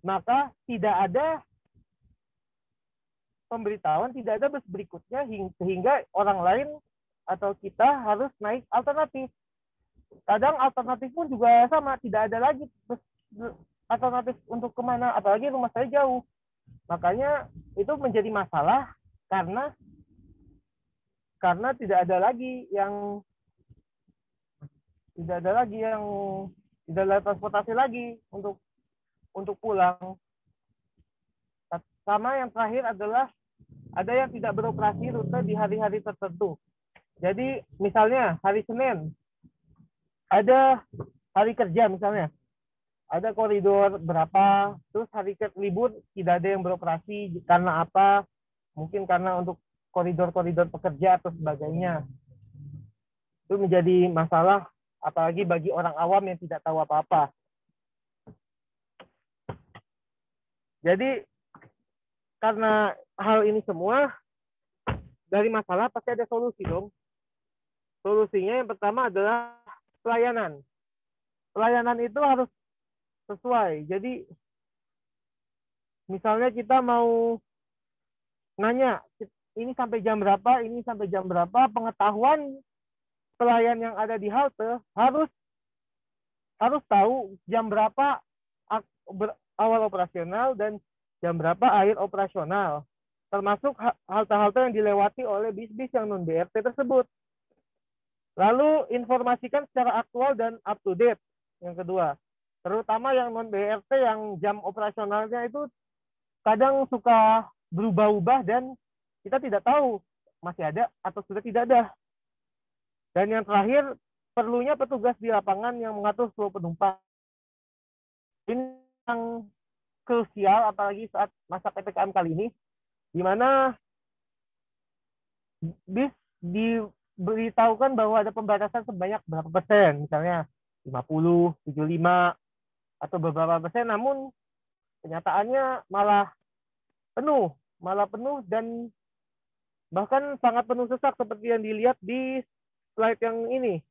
maka tidak ada pemberitahuan tidak ada bus berikutnya sehingga orang lain atau kita harus naik alternatif. Kadang alternatif pun juga sama, tidak ada lagi bus alternatif untuk kemana, apalagi rumah saya jauh. Makanya itu menjadi masalah karena karena tidak ada lagi yang tidak ada lagi yang tidak ada transportasi lagi untuk untuk pulang. Sama yang terakhir adalah ada yang tidak beroperasi rute di hari-hari tertentu. Jadi misalnya hari Senin ada hari kerja misalnya, ada koridor berapa, terus hari libur tidak ada yang beroperasi karena apa? Mungkin karena untuk koridor-koridor pekerja atau sebagainya. Itu menjadi masalah apalagi bagi orang awam yang tidak tahu apa-apa. Jadi karena hal ini semua dari masalah pasti ada solusi dong. Solusinya yang pertama adalah pelayanan. Pelayanan itu harus sesuai. Jadi misalnya kita mau nanya ini sampai jam berapa, ini sampai jam berapa, pengetahuan pelayan yang ada di halte harus harus tahu jam berapa awal operasional dan jam berapa akhir operasional termasuk halte-halte yang dilewati oleh bis-bis yang non BRT tersebut. Lalu informasikan secara aktual dan up to date. Yang kedua, terutama yang non BRT yang jam operasionalnya itu kadang suka berubah-ubah dan kita tidak tahu masih ada atau sudah tidak ada. Dan yang terakhir, perlunya petugas di lapangan yang mengatur seluruh penumpang. Ini yang krusial apalagi saat masa PPKM kali ini di mana bis diberitahukan bahwa ada pembatasan sebanyak berapa persen, misalnya 50, 75, atau beberapa persen, namun kenyataannya malah penuh, malah penuh dan bahkan sangat penuh sesak seperti yang dilihat di slide yang ini.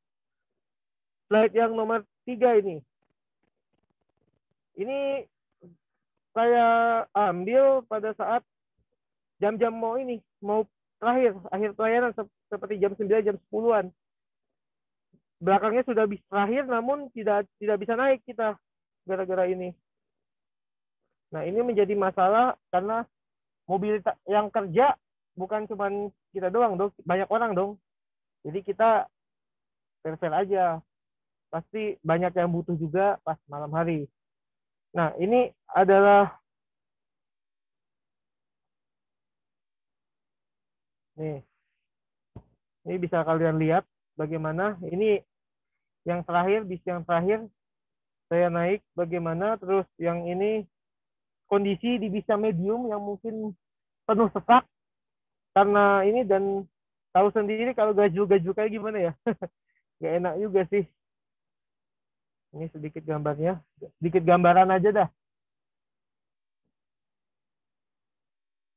Slide yang nomor tiga ini. Ini saya ambil pada saat jam-jam mau ini mau terakhir akhir pelayanan seperti jam 9 jam 10-an belakangnya sudah bisa terakhir namun tidak tidak bisa naik kita gara-gara ini nah ini menjadi masalah karena mobilitas yang kerja bukan cuma kita doang dong banyak orang dong jadi kita fair fair aja pasti banyak yang butuh juga pas malam hari nah ini adalah Nih. Ini bisa kalian lihat bagaimana ini yang terakhir bis yang terakhir saya naik bagaimana terus yang ini kondisi di bisa medium yang mungkin penuh sesak karena ini dan tahu sendiri kalau gaju-gaju kayak gimana ya nggak enak juga sih ini sedikit gambarnya sedikit gambaran aja dah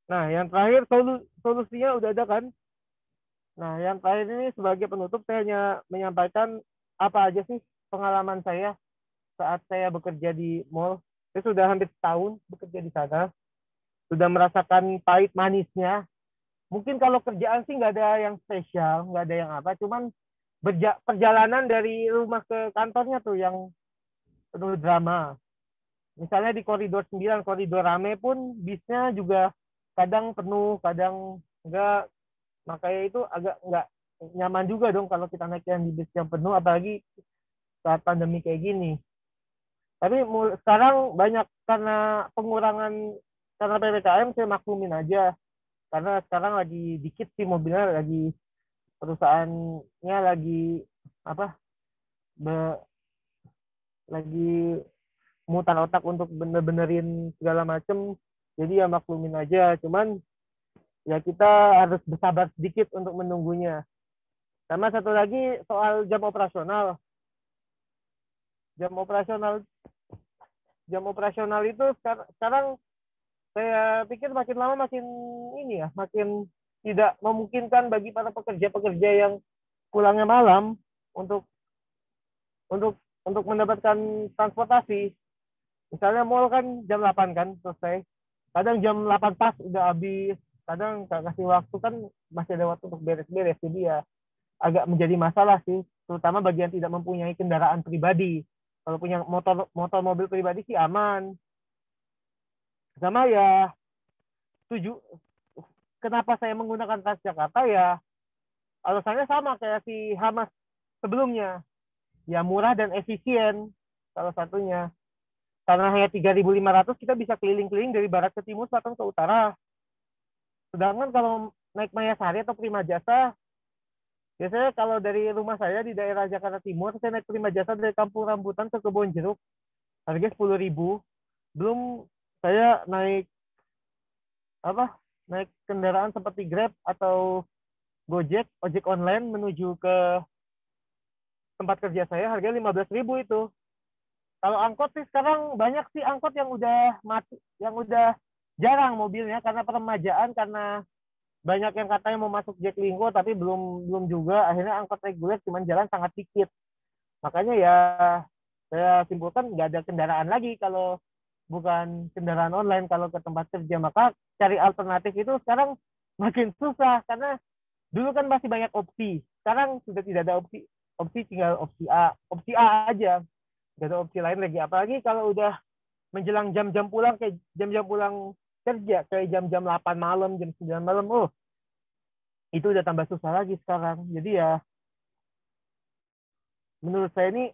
Nah, yang terakhir solu solusinya udah ada kan? Nah, yang terakhir ini sebagai penutup saya hanya menyampaikan apa aja sih pengalaman saya saat saya bekerja di mall. Saya sudah hampir setahun bekerja di sana. Sudah merasakan pahit manisnya. Mungkin kalau kerjaan sih nggak ada yang spesial, nggak ada yang apa. Cuman berja perjalanan dari rumah ke kantornya tuh yang penuh drama. Misalnya di koridor 9, koridor rame pun bisnya juga kadang penuh kadang enggak makanya itu agak enggak nyaman juga dong kalau kita naik yang di bis yang penuh apalagi saat pandemi kayak gini tapi sekarang banyak karena pengurangan karena ppkm saya maklumin aja karena sekarang lagi dikit sih mobilnya lagi perusahaannya lagi apa be, lagi mutar otak untuk bener-benerin segala macem jadi ya maklumin aja cuman ya kita harus bersabar sedikit untuk menunggunya sama satu lagi soal jam operasional jam operasional jam operasional itu sekarang saya pikir makin lama makin ini ya makin tidak memungkinkan bagi para pekerja-pekerja yang pulangnya malam untuk untuk untuk mendapatkan transportasi misalnya mall kan jam 8 kan selesai kadang jam 8 pas udah habis kadang gak kasih waktu kan masih ada waktu untuk beres-beres jadi ya agak menjadi masalah sih terutama bagi yang tidak mempunyai kendaraan pribadi kalau punya motor motor mobil pribadi sih aman sama ya tujuh kenapa saya menggunakan Transjakarta ya alasannya sama kayak si Hamas sebelumnya ya murah dan efisien salah satunya karena hanya 3.500 kita bisa keliling-keliling dari barat ke timur, selatan ke utara. Sedangkan kalau naik Maya Sari atau Prima Jasa, biasanya kalau dari rumah saya di daerah Jakarta Timur, saya naik Prima Jasa dari Kampung Rambutan ke kebun Jeruk, harga 10.000. Belum saya naik apa? Naik kendaraan seperti Grab atau Gojek, ojek online menuju ke tempat kerja saya harga 15.000 itu. Kalau angkot sih sekarang banyak sih angkot yang udah mati, yang udah jarang mobilnya karena peremajaan, karena banyak yang katanya mau masuk Linggo tapi belum belum juga. Akhirnya angkot reguler cuman jalan sangat sedikit. Makanya ya saya simpulkan nggak ada kendaraan lagi kalau bukan kendaraan online kalau ke tempat kerja maka cari alternatif itu sekarang makin susah karena dulu kan masih banyak opsi sekarang sudah tidak ada opsi opsi tinggal opsi A opsi A aja gak ada opsi lain lagi apalagi kalau udah menjelang jam-jam pulang kayak jam-jam pulang kerja kayak jam-jam 8 malam jam 9 malam oh itu udah tambah susah lagi sekarang jadi ya menurut saya ini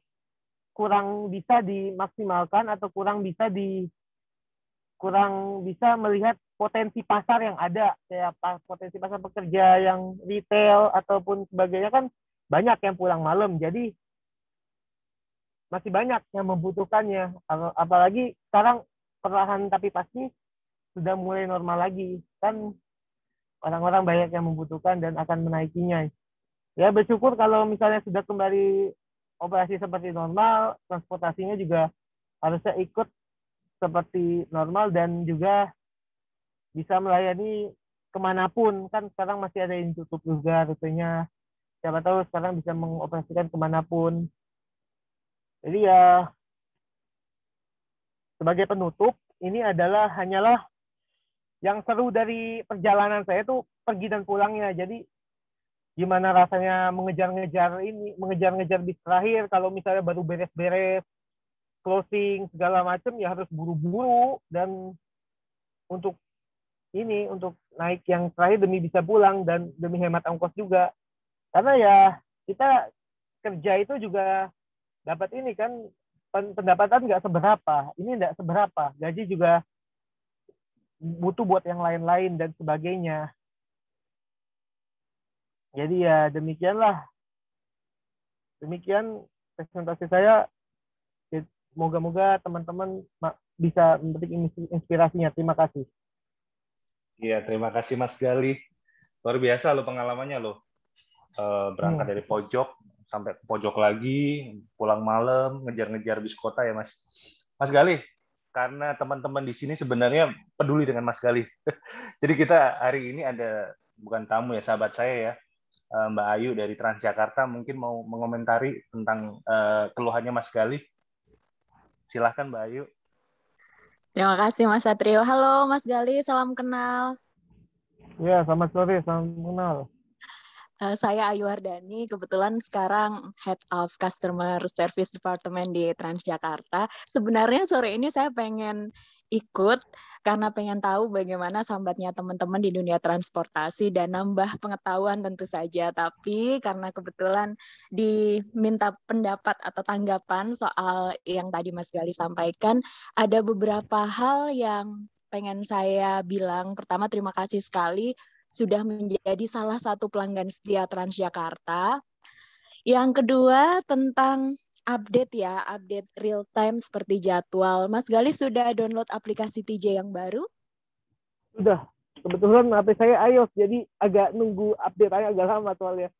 kurang bisa dimaksimalkan atau kurang bisa di kurang bisa melihat potensi pasar yang ada kayak potensi pasar pekerja yang retail ataupun sebagainya kan banyak yang pulang malam jadi masih banyak yang membutuhkannya. Apalagi sekarang perlahan tapi pasti sudah mulai normal lagi. Kan orang-orang banyak yang membutuhkan dan akan menaikinya. Ya bersyukur kalau misalnya sudah kembali operasi seperti normal, transportasinya juga harusnya ikut seperti normal dan juga bisa melayani kemanapun kan sekarang masih ada yang tutup juga rutenya siapa tahu sekarang bisa mengoperasikan kemanapun jadi ya sebagai penutup ini adalah hanyalah yang seru dari perjalanan saya itu pergi dan pulangnya. Jadi gimana rasanya mengejar-ngejar ini, mengejar-ngejar di terakhir kalau misalnya baru beres-beres closing segala macam ya harus buru-buru dan untuk ini untuk naik yang terakhir demi bisa pulang dan demi hemat ongkos juga karena ya kita kerja itu juga dapat ini kan pendapatan nggak seberapa, ini nggak seberapa, gaji juga butuh buat yang lain-lain dan sebagainya. Jadi ya demikianlah. Demikian presentasi saya. Moga-moga teman-teman bisa memetik inspirasinya. Terima kasih. Iya, terima kasih Mas Gali. Luar biasa lo pengalamannya lo. Eh, berangkat hmm. dari pojok sampai ke pojok lagi, pulang malam, ngejar-ngejar bis kota ya Mas. Mas Galih, karena teman-teman di sini sebenarnya peduli dengan Mas Galih. Jadi kita hari ini ada bukan tamu ya, sahabat saya ya, eh, Mbak Ayu dari Transjakarta mungkin mau mengomentari tentang uh, keluhannya Mas Galih. Silahkan Mbak Ayu. Terima kasih Mas Satrio. Halo Mas Galih, salam kenal. Ya, selamat sore, salam kenal. Eh, saya Ayu Hardani, kebetulan sekarang Head of Customer Service Department di Transjakarta. Sebenarnya sore ini saya pengen ikut karena pengen tahu bagaimana sambatnya teman-teman di dunia transportasi dan nambah pengetahuan tentu saja. Tapi karena kebetulan diminta pendapat atau tanggapan soal yang tadi Mas Gali sampaikan, ada beberapa hal yang pengen saya bilang. Pertama, terima kasih sekali sudah menjadi salah satu pelanggan setia Transjakarta. Yang kedua tentang update ya, update real time seperti jadwal. Mas Galih sudah download aplikasi TJ yang baru? Sudah. Kebetulan HP saya iOS, jadi agak nunggu update-nya agak lama soalnya.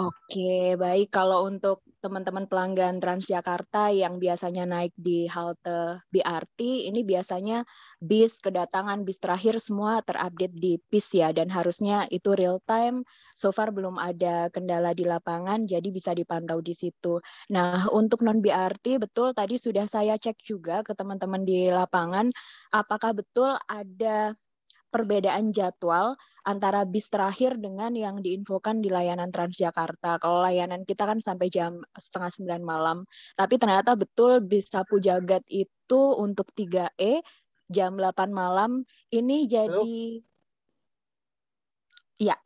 Oke, baik. Kalau untuk teman-teman pelanggan Transjakarta yang biasanya naik di halte BRT ini biasanya bis kedatangan bis terakhir semua terupdate di PIS ya dan harusnya itu real time so far belum ada kendala di lapangan jadi bisa dipantau di situ. Nah, untuk non BRT betul tadi sudah saya cek juga ke teman-teman di lapangan apakah betul ada perbedaan jadwal antara bis terakhir dengan yang diinfokan di layanan Transjakarta. Kalau layanan kita kan sampai jam setengah sembilan malam, tapi ternyata betul bis sapu jagat itu untuk 3E jam 8 malam ini jadi Halo? ya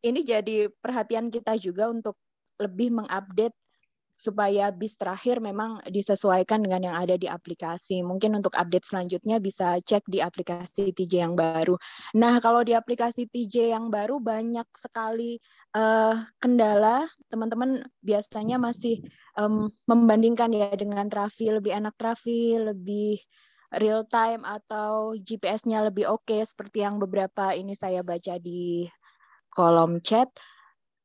ini jadi perhatian kita juga untuk lebih mengupdate supaya bis terakhir memang disesuaikan dengan yang ada di aplikasi. Mungkin untuk update selanjutnya bisa cek di aplikasi TJ yang baru. Nah, kalau di aplikasi TJ yang baru banyak sekali uh, kendala. Teman-teman biasanya masih um, membandingkan ya dengan Trafi, lebih enak Trafi, lebih real time atau GPS-nya lebih oke okay, seperti yang beberapa ini saya baca di kolom chat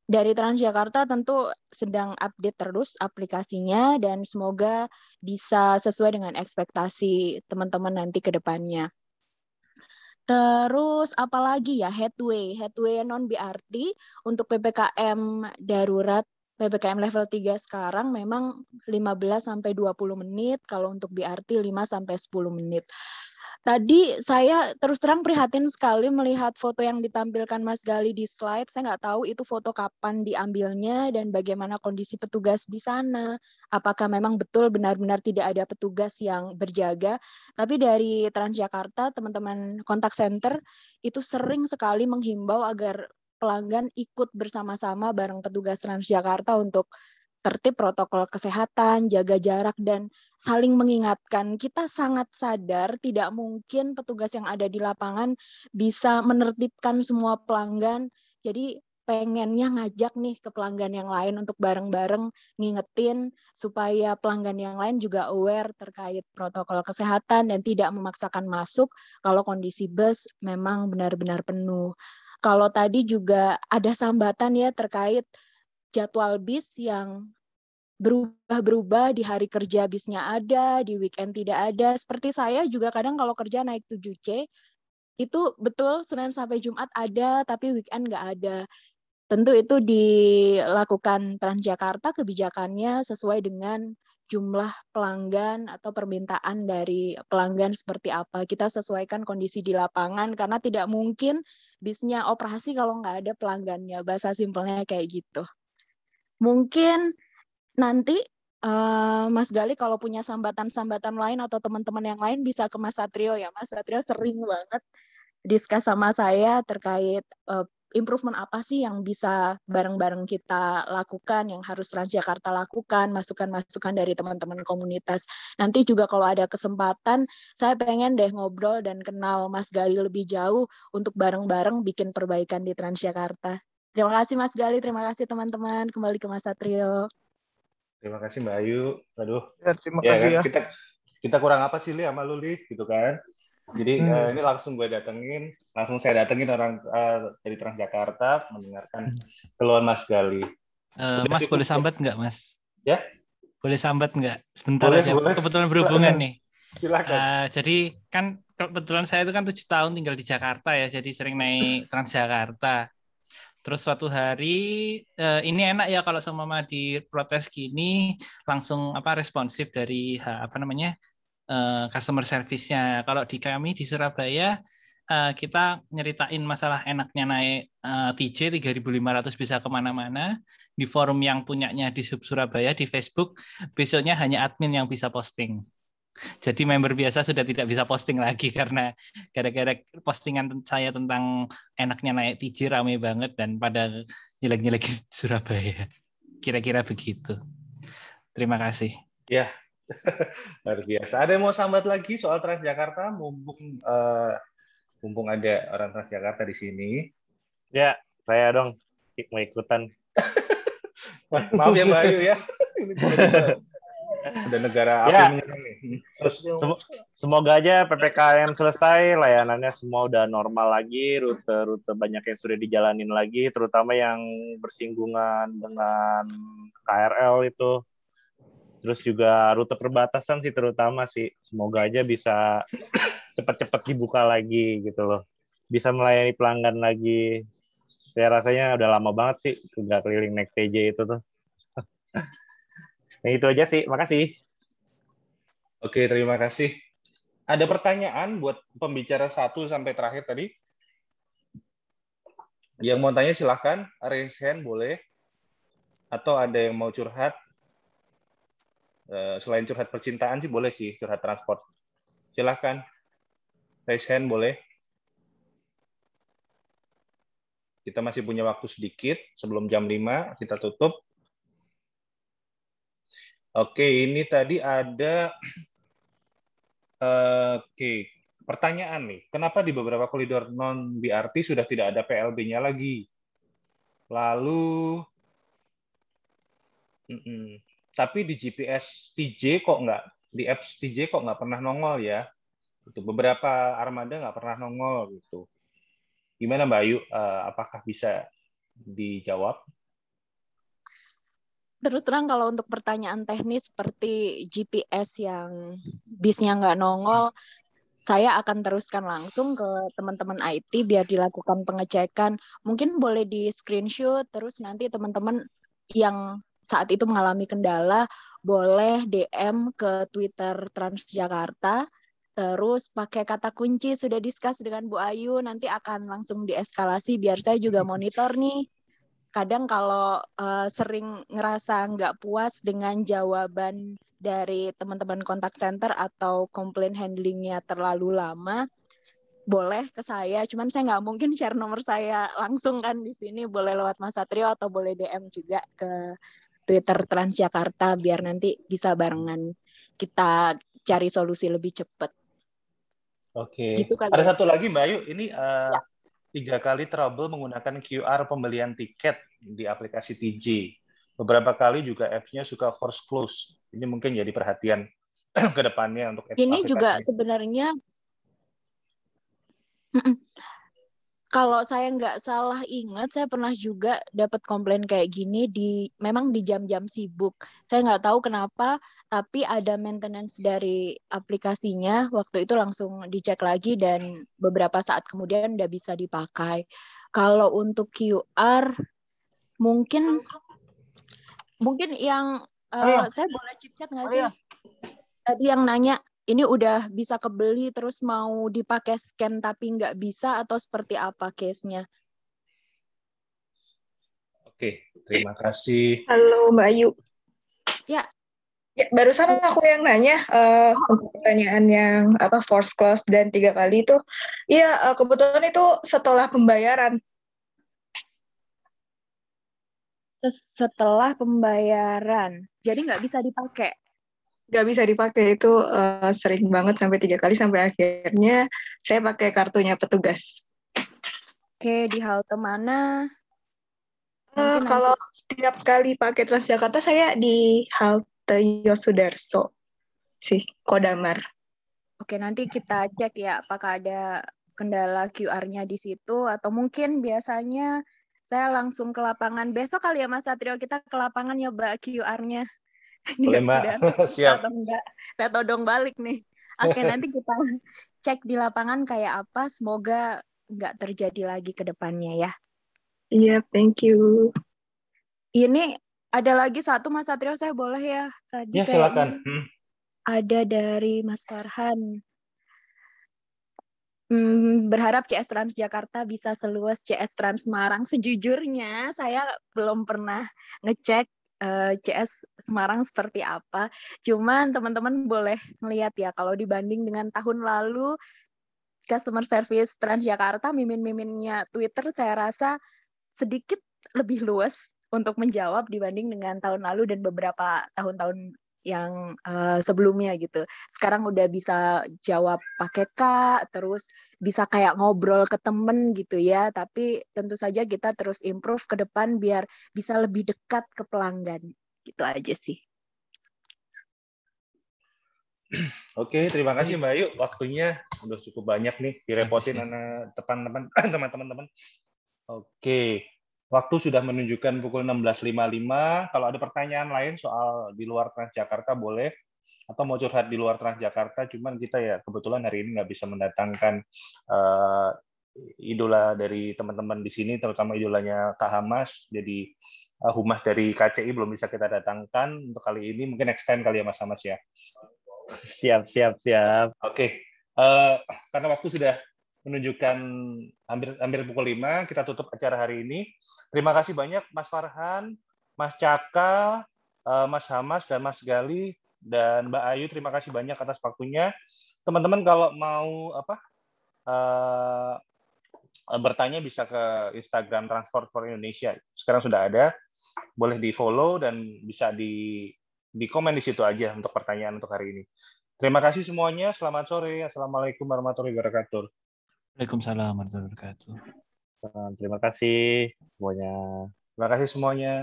dari Transjakarta tentu sedang update terus aplikasinya dan semoga bisa sesuai dengan ekspektasi teman-teman nanti ke depannya. Terus apalagi ya headway, headway non BRT untuk PPKM darurat PPKM level 3 sekarang memang 15 sampai 20 menit, kalau untuk BRT 5 sampai 10 menit. Tadi saya terus terang prihatin sekali melihat foto yang ditampilkan Mas Gali di slide. Saya nggak tahu itu foto kapan diambilnya dan bagaimana kondisi petugas di sana. Apakah memang betul benar-benar tidak ada petugas yang berjaga? Tapi dari Transjakarta, teman-teman kontak center itu sering sekali menghimbau agar pelanggan ikut bersama-sama bareng petugas Transjakarta untuk tertib protokol kesehatan, jaga jarak, dan saling mengingatkan. Kita sangat sadar tidak mungkin petugas yang ada di lapangan bisa menertibkan semua pelanggan. Jadi pengennya ngajak nih ke pelanggan yang lain untuk bareng-bareng ngingetin supaya pelanggan yang lain juga aware terkait protokol kesehatan dan tidak memaksakan masuk kalau kondisi bus memang benar-benar penuh. Kalau tadi juga ada sambatan ya terkait jadwal bis yang berubah-berubah di hari kerja bisnya ada, di weekend tidak ada. Seperti saya juga kadang kalau kerja naik 7C, itu betul Senin sampai Jumat ada, tapi weekend nggak ada. Tentu itu dilakukan Transjakarta kebijakannya sesuai dengan jumlah pelanggan atau permintaan dari pelanggan seperti apa. Kita sesuaikan kondisi di lapangan karena tidak mungkin bisnya operasi kalau nggak ada pelanggannya. Bahasa simpelnya kayak gitu. Mungkin nanti Uh, Mas Gali kalau punya sambatan-sambatan lain atau teman-teman yang lain bisa ke Mas Satrio ya. Mas Satrio sering banget diskus sama saya terkait uh, improvement apa sih yang bisa bareng-bareng kita lakukan, yang harus Transjakarta lakukan, masukan-masukan dari teman-teman komunitas. Nanti juga kalau ada kesempatan, saya pengen deh ngobrol dan kenal Mas Gali lebih jauh untuk bareng-bareng bikin perbaikan di Transjakarta. Terima kasih Mas Gali, terima kasih teman-teman. Kembali ke Mas Satrio. Terima kasih Mbak Ayu. Aduh. Ya, terima ya, kasih kan? ya. Kita kita kurang apa sih Li sama lu gitu kan. Jadi hmm. uh, ini langsung gue datengin, langsung saya datengin orang uh, dari Transjakarta mendengarkan keluhan Mas Gali. Uh, mas boleh sambat nggak Mas? Ya. Boleh sambat nggak? Sebentar boleh, aja. Boleh. Kebetulan berhubungan nih. Silakan. Uh, jadi kan kebetulan saya itu kan tujuh tahun tinggal di Jakarta ya, jadi sering naik Transjakarta. Terus suatu hari uh, ini enak ya kalau semua di protes gini langsung apa responsif dari apa namanya uh, customer service-nya. Kalau di kami di Surabaya uh, kita nyeritain masalah enaknya naik uh, TJ 3.500 bisa kemana-mana di forum yang punyanya di Sub Surabaya di Facebook. Besoknya hanya admin yang bisa posting. Jadi member biasa sudah tidak bisa posting lagi karena gara-gara postingan saya tentang enaknya naik tiji rame banget dan pada nyelek-nyelek Surabaya. Kira-kira begitu. Terima kasih. Ya, luar biasa. Ada yang mau sambat lagi soal Transjakarta? Mumpung uh, mumpung ada orang Transjakarta di sini. Ya, saya dong mau ikutan. Maaf ya Bayu ya ada negara apa ya. Semoga aja ppkm selesai, layanannya semua udah normal lagi, rute-rute banyak yang sudah dijalanin lagi, terutama yang bersinggungan dengan KRL itu. Terus juga rute perbatasan sih terutama sih, semoga aja bisa cepat-cepat dibuka lagi gitu loh, bisa melayani pelanggan lagi. Saya rasanya udah lama banget sih nggak keliling naik TJ itu tuh. Nah, ya, itu aja sih. Makasih. Oke, terima kasih. Ada pertanyaan buat pembicara satu sampai terakhir tadi? Yang mau tanya silahkan, raise hand boleh. Atau ada yang mau curhat. Eh, selain curhat percintaan sih boleh sih, curhat transport. Silahkan, raise hand boleh. Kita masih punya waktu sedikit sebelum jam 5, kita tutup. Oke, ini tadi ada uh, oke okay. pertanyaan nih. Kenapa di beberapa koridor non BRT sudah tidak ada PLB-nya lagi? Lalu, mm -mm. tapi di GPS TJ kok nggak di apps TJ kok nggak pernah nongol ya? Itu beberapa armada nggak pernah nongol gitu. Gimana Mbak Ayu? Uh, apakah bisa dijawab? terus terang kalau untuk pertanyaan teknis seperti GPS yang bisnya nggak nongol, saya akan teruskan langsung ke teman-teman IT biar dilakukan pengecekan. Mungkin boleh di screenshot terus nanti teman-teman yang saat itu mengalami kendala boleh DM ke Twitter Transjakarta terus pakai kata kunci sudah diskus dengan Bu Ayu nanti akan langsung dieskalasi biar saya juga monitor nih kadang kalau uh, sering ngerasa nggak puas dengan jawaban dari teman-teman kontak center atau komplain handlingnya terlalu lama, boleh ke saya. Cuman saya nggak mungkin share nomor saya langsung kan di sini. Boleh lewat Mas Satrio atau boleh DM juga ke Twitter Transjakarta biar nanti bisa barengan kita cari solusi lebih cepat. Oke. Gitu kan Ada ya. satu lagi Mbak Ayu, ini uh, ya tiga kali trouble menggunakan QR pembelian tiket di aplikasi TJ. Beberapa kali juga app-nya suka force close. Ini mungkin jadi perhatian ke depannya untuk app Ini aplikasi. juga sebenarnya kalau saya nggak salah ingat, saya pernah juga dapat komplain kayak gini di memang di jam-jam sibuk. Saya nggak tahu kenapa, tapi ada maintenance dari aplikasinya. Waktu itu langsung dicek lagi dan beberapa saat kemudian udah bisa dipakai. Kalau untuk QR, mungkin mungkin yang eh, oh iya. saya boleh chat nggak oh sih? Oh, Tadi yang nanya ini udah bisa kebeli terus mau dipakai scan tapi nggak bisa atau seperti apa case-nya? Oke, terima kasih. Halo Mbak Ayu. Ya. ya barusan aku yang nanya uh, pertanyaan yang apa force close dan tiga kali itu, iya uh, kebetulan itu setelah pembayaran. Setelah pembayaran, jadi nggak bisa dipakai nggak bisa dipakai itu uh, sering banget sampai tiga kali sampai akhirnya saya pakai kartunya petugas. Oke di halte mana? Uh, kalau nanti. setiap kali pakai Transjakarta saya di halte Yosudarso sih Kodamar. Oke nanti kita cek ya apakah ada kendala QR-nya di situ atau mungkin biasanya saya langsung ke lapangan besok kali ya Mas Satrio kita ke lapangan nyoba QR-nya. Boleh iya, Mbak. Siap. Atau enggak, saya todong balik nih. Oke, nanti kita cek di lapangan kayak apa. Semoga nggak terjadi lagi ke depannya ya. Iya, yeah, thank you. Ini ada lagi satu Mas Satrio, saya boleh ya? Tadi ya, silakan. Hmm. Ada dari Mas Farhan. Hmm, berharap CS Trans Jakarta bisa seluas CS Trans Semarang. Sejujurnya saya belum pernah ngecek uh, eh, CS Semarang seperti apa. Cuman teman-teman boleh melihat ya kalau dibanding dengan tahun lalu customer service Transjakarta mimin-miminnya Twitter saya rasa sedikit lebih luas untuk menjawab dibanding dengan tahun lalu dan beberapa tahun-tahun yang uh, sebelumnya gitu. Sekarang udah bisa jawab pakai kak, terus bisa kayak ngobrol ke temen gitu ya. Tapi tentu saja kita terus improve ke depan biar bisa lebih dekat ke pelanggan. Gitu aja sih. Oke, terima kasih iya. Mbak Ayu. Waktunya udah cukup banyak nih direpotin anak teman-teman teman-teman. Oke. Waktu sudah menunjukkan pukul 16.55. Kalau ada pertanyaan lain soal di luar Transjakarta boleh atau mau curhat di luar Transjakarta. Cuman kita ya kebetulan hari ini nggak bisa mendatangkan uh, idola dari teman-teman di sini, terutama idolanya Kak Hamas. Jadi uh, humas dari KCI belum bisa kita datangkan untuk kali ini. Mungkin next time kali ya Mas Hamas ya. siap, siap, siap. Oke, okay. uh, eh, karena waktu sudah menunjukkan hampir hampir pukul 5 kita tutup acara hari ini. Terima kasih banyak Mas Farhan, Mas Caka, eh, Mas Hamas dan Mas Gali dan Mbak Ayu terima kasih banyak atas waktunya. Teman-teman kalau mau apa uh, bertanya bisa ke Instagram Transport for Indonesia. Sekarang sudah ada. Boleh di-follow dan bisa di di komen di situ aja untuk pertanyaan untuk hari ini. Terima kasih semuanya. Selamat sore. Assalamualaikum warahmatullahi wabarakatuh. Waalaikumsalam warahmatullahi wabarakatuh. Nah, terima kasih semuanya. Terima kasih semuanya.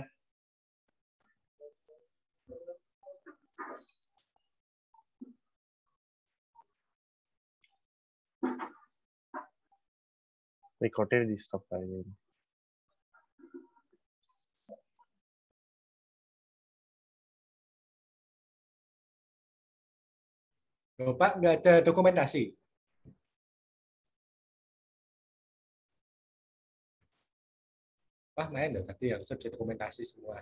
Recorder di stop aja. ini. Bapak nggak ada dokumentasi? wah main dong tadi harusnya bisa dokumentasi semua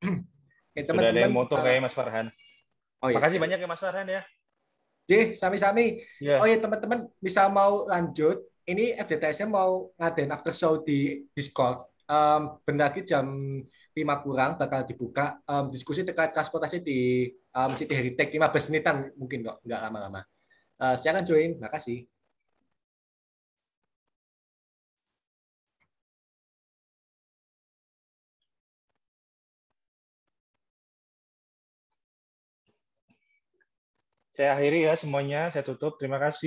Oke, teman -teman, Sudah ada yang motor eh, kayak Mas Farhan. Oh, iya, Makasih iya. banyak ya Mas Farhan ya. J, sami-sami. Yeah. Oh iya teman-teman bisa mau lanjut. Ini FDTS-nya mau ngadain after show di Discord. Um, benda lagi jam 5 kurang bakal dibuka um, diskusi terkait transportasi di um, City Heritage 15 menitan mungkin kok, nggak lama-lama. Uh, silakan join. Makasih. Saya akhiri ya semuanya. Saya tutup. Terima kasih.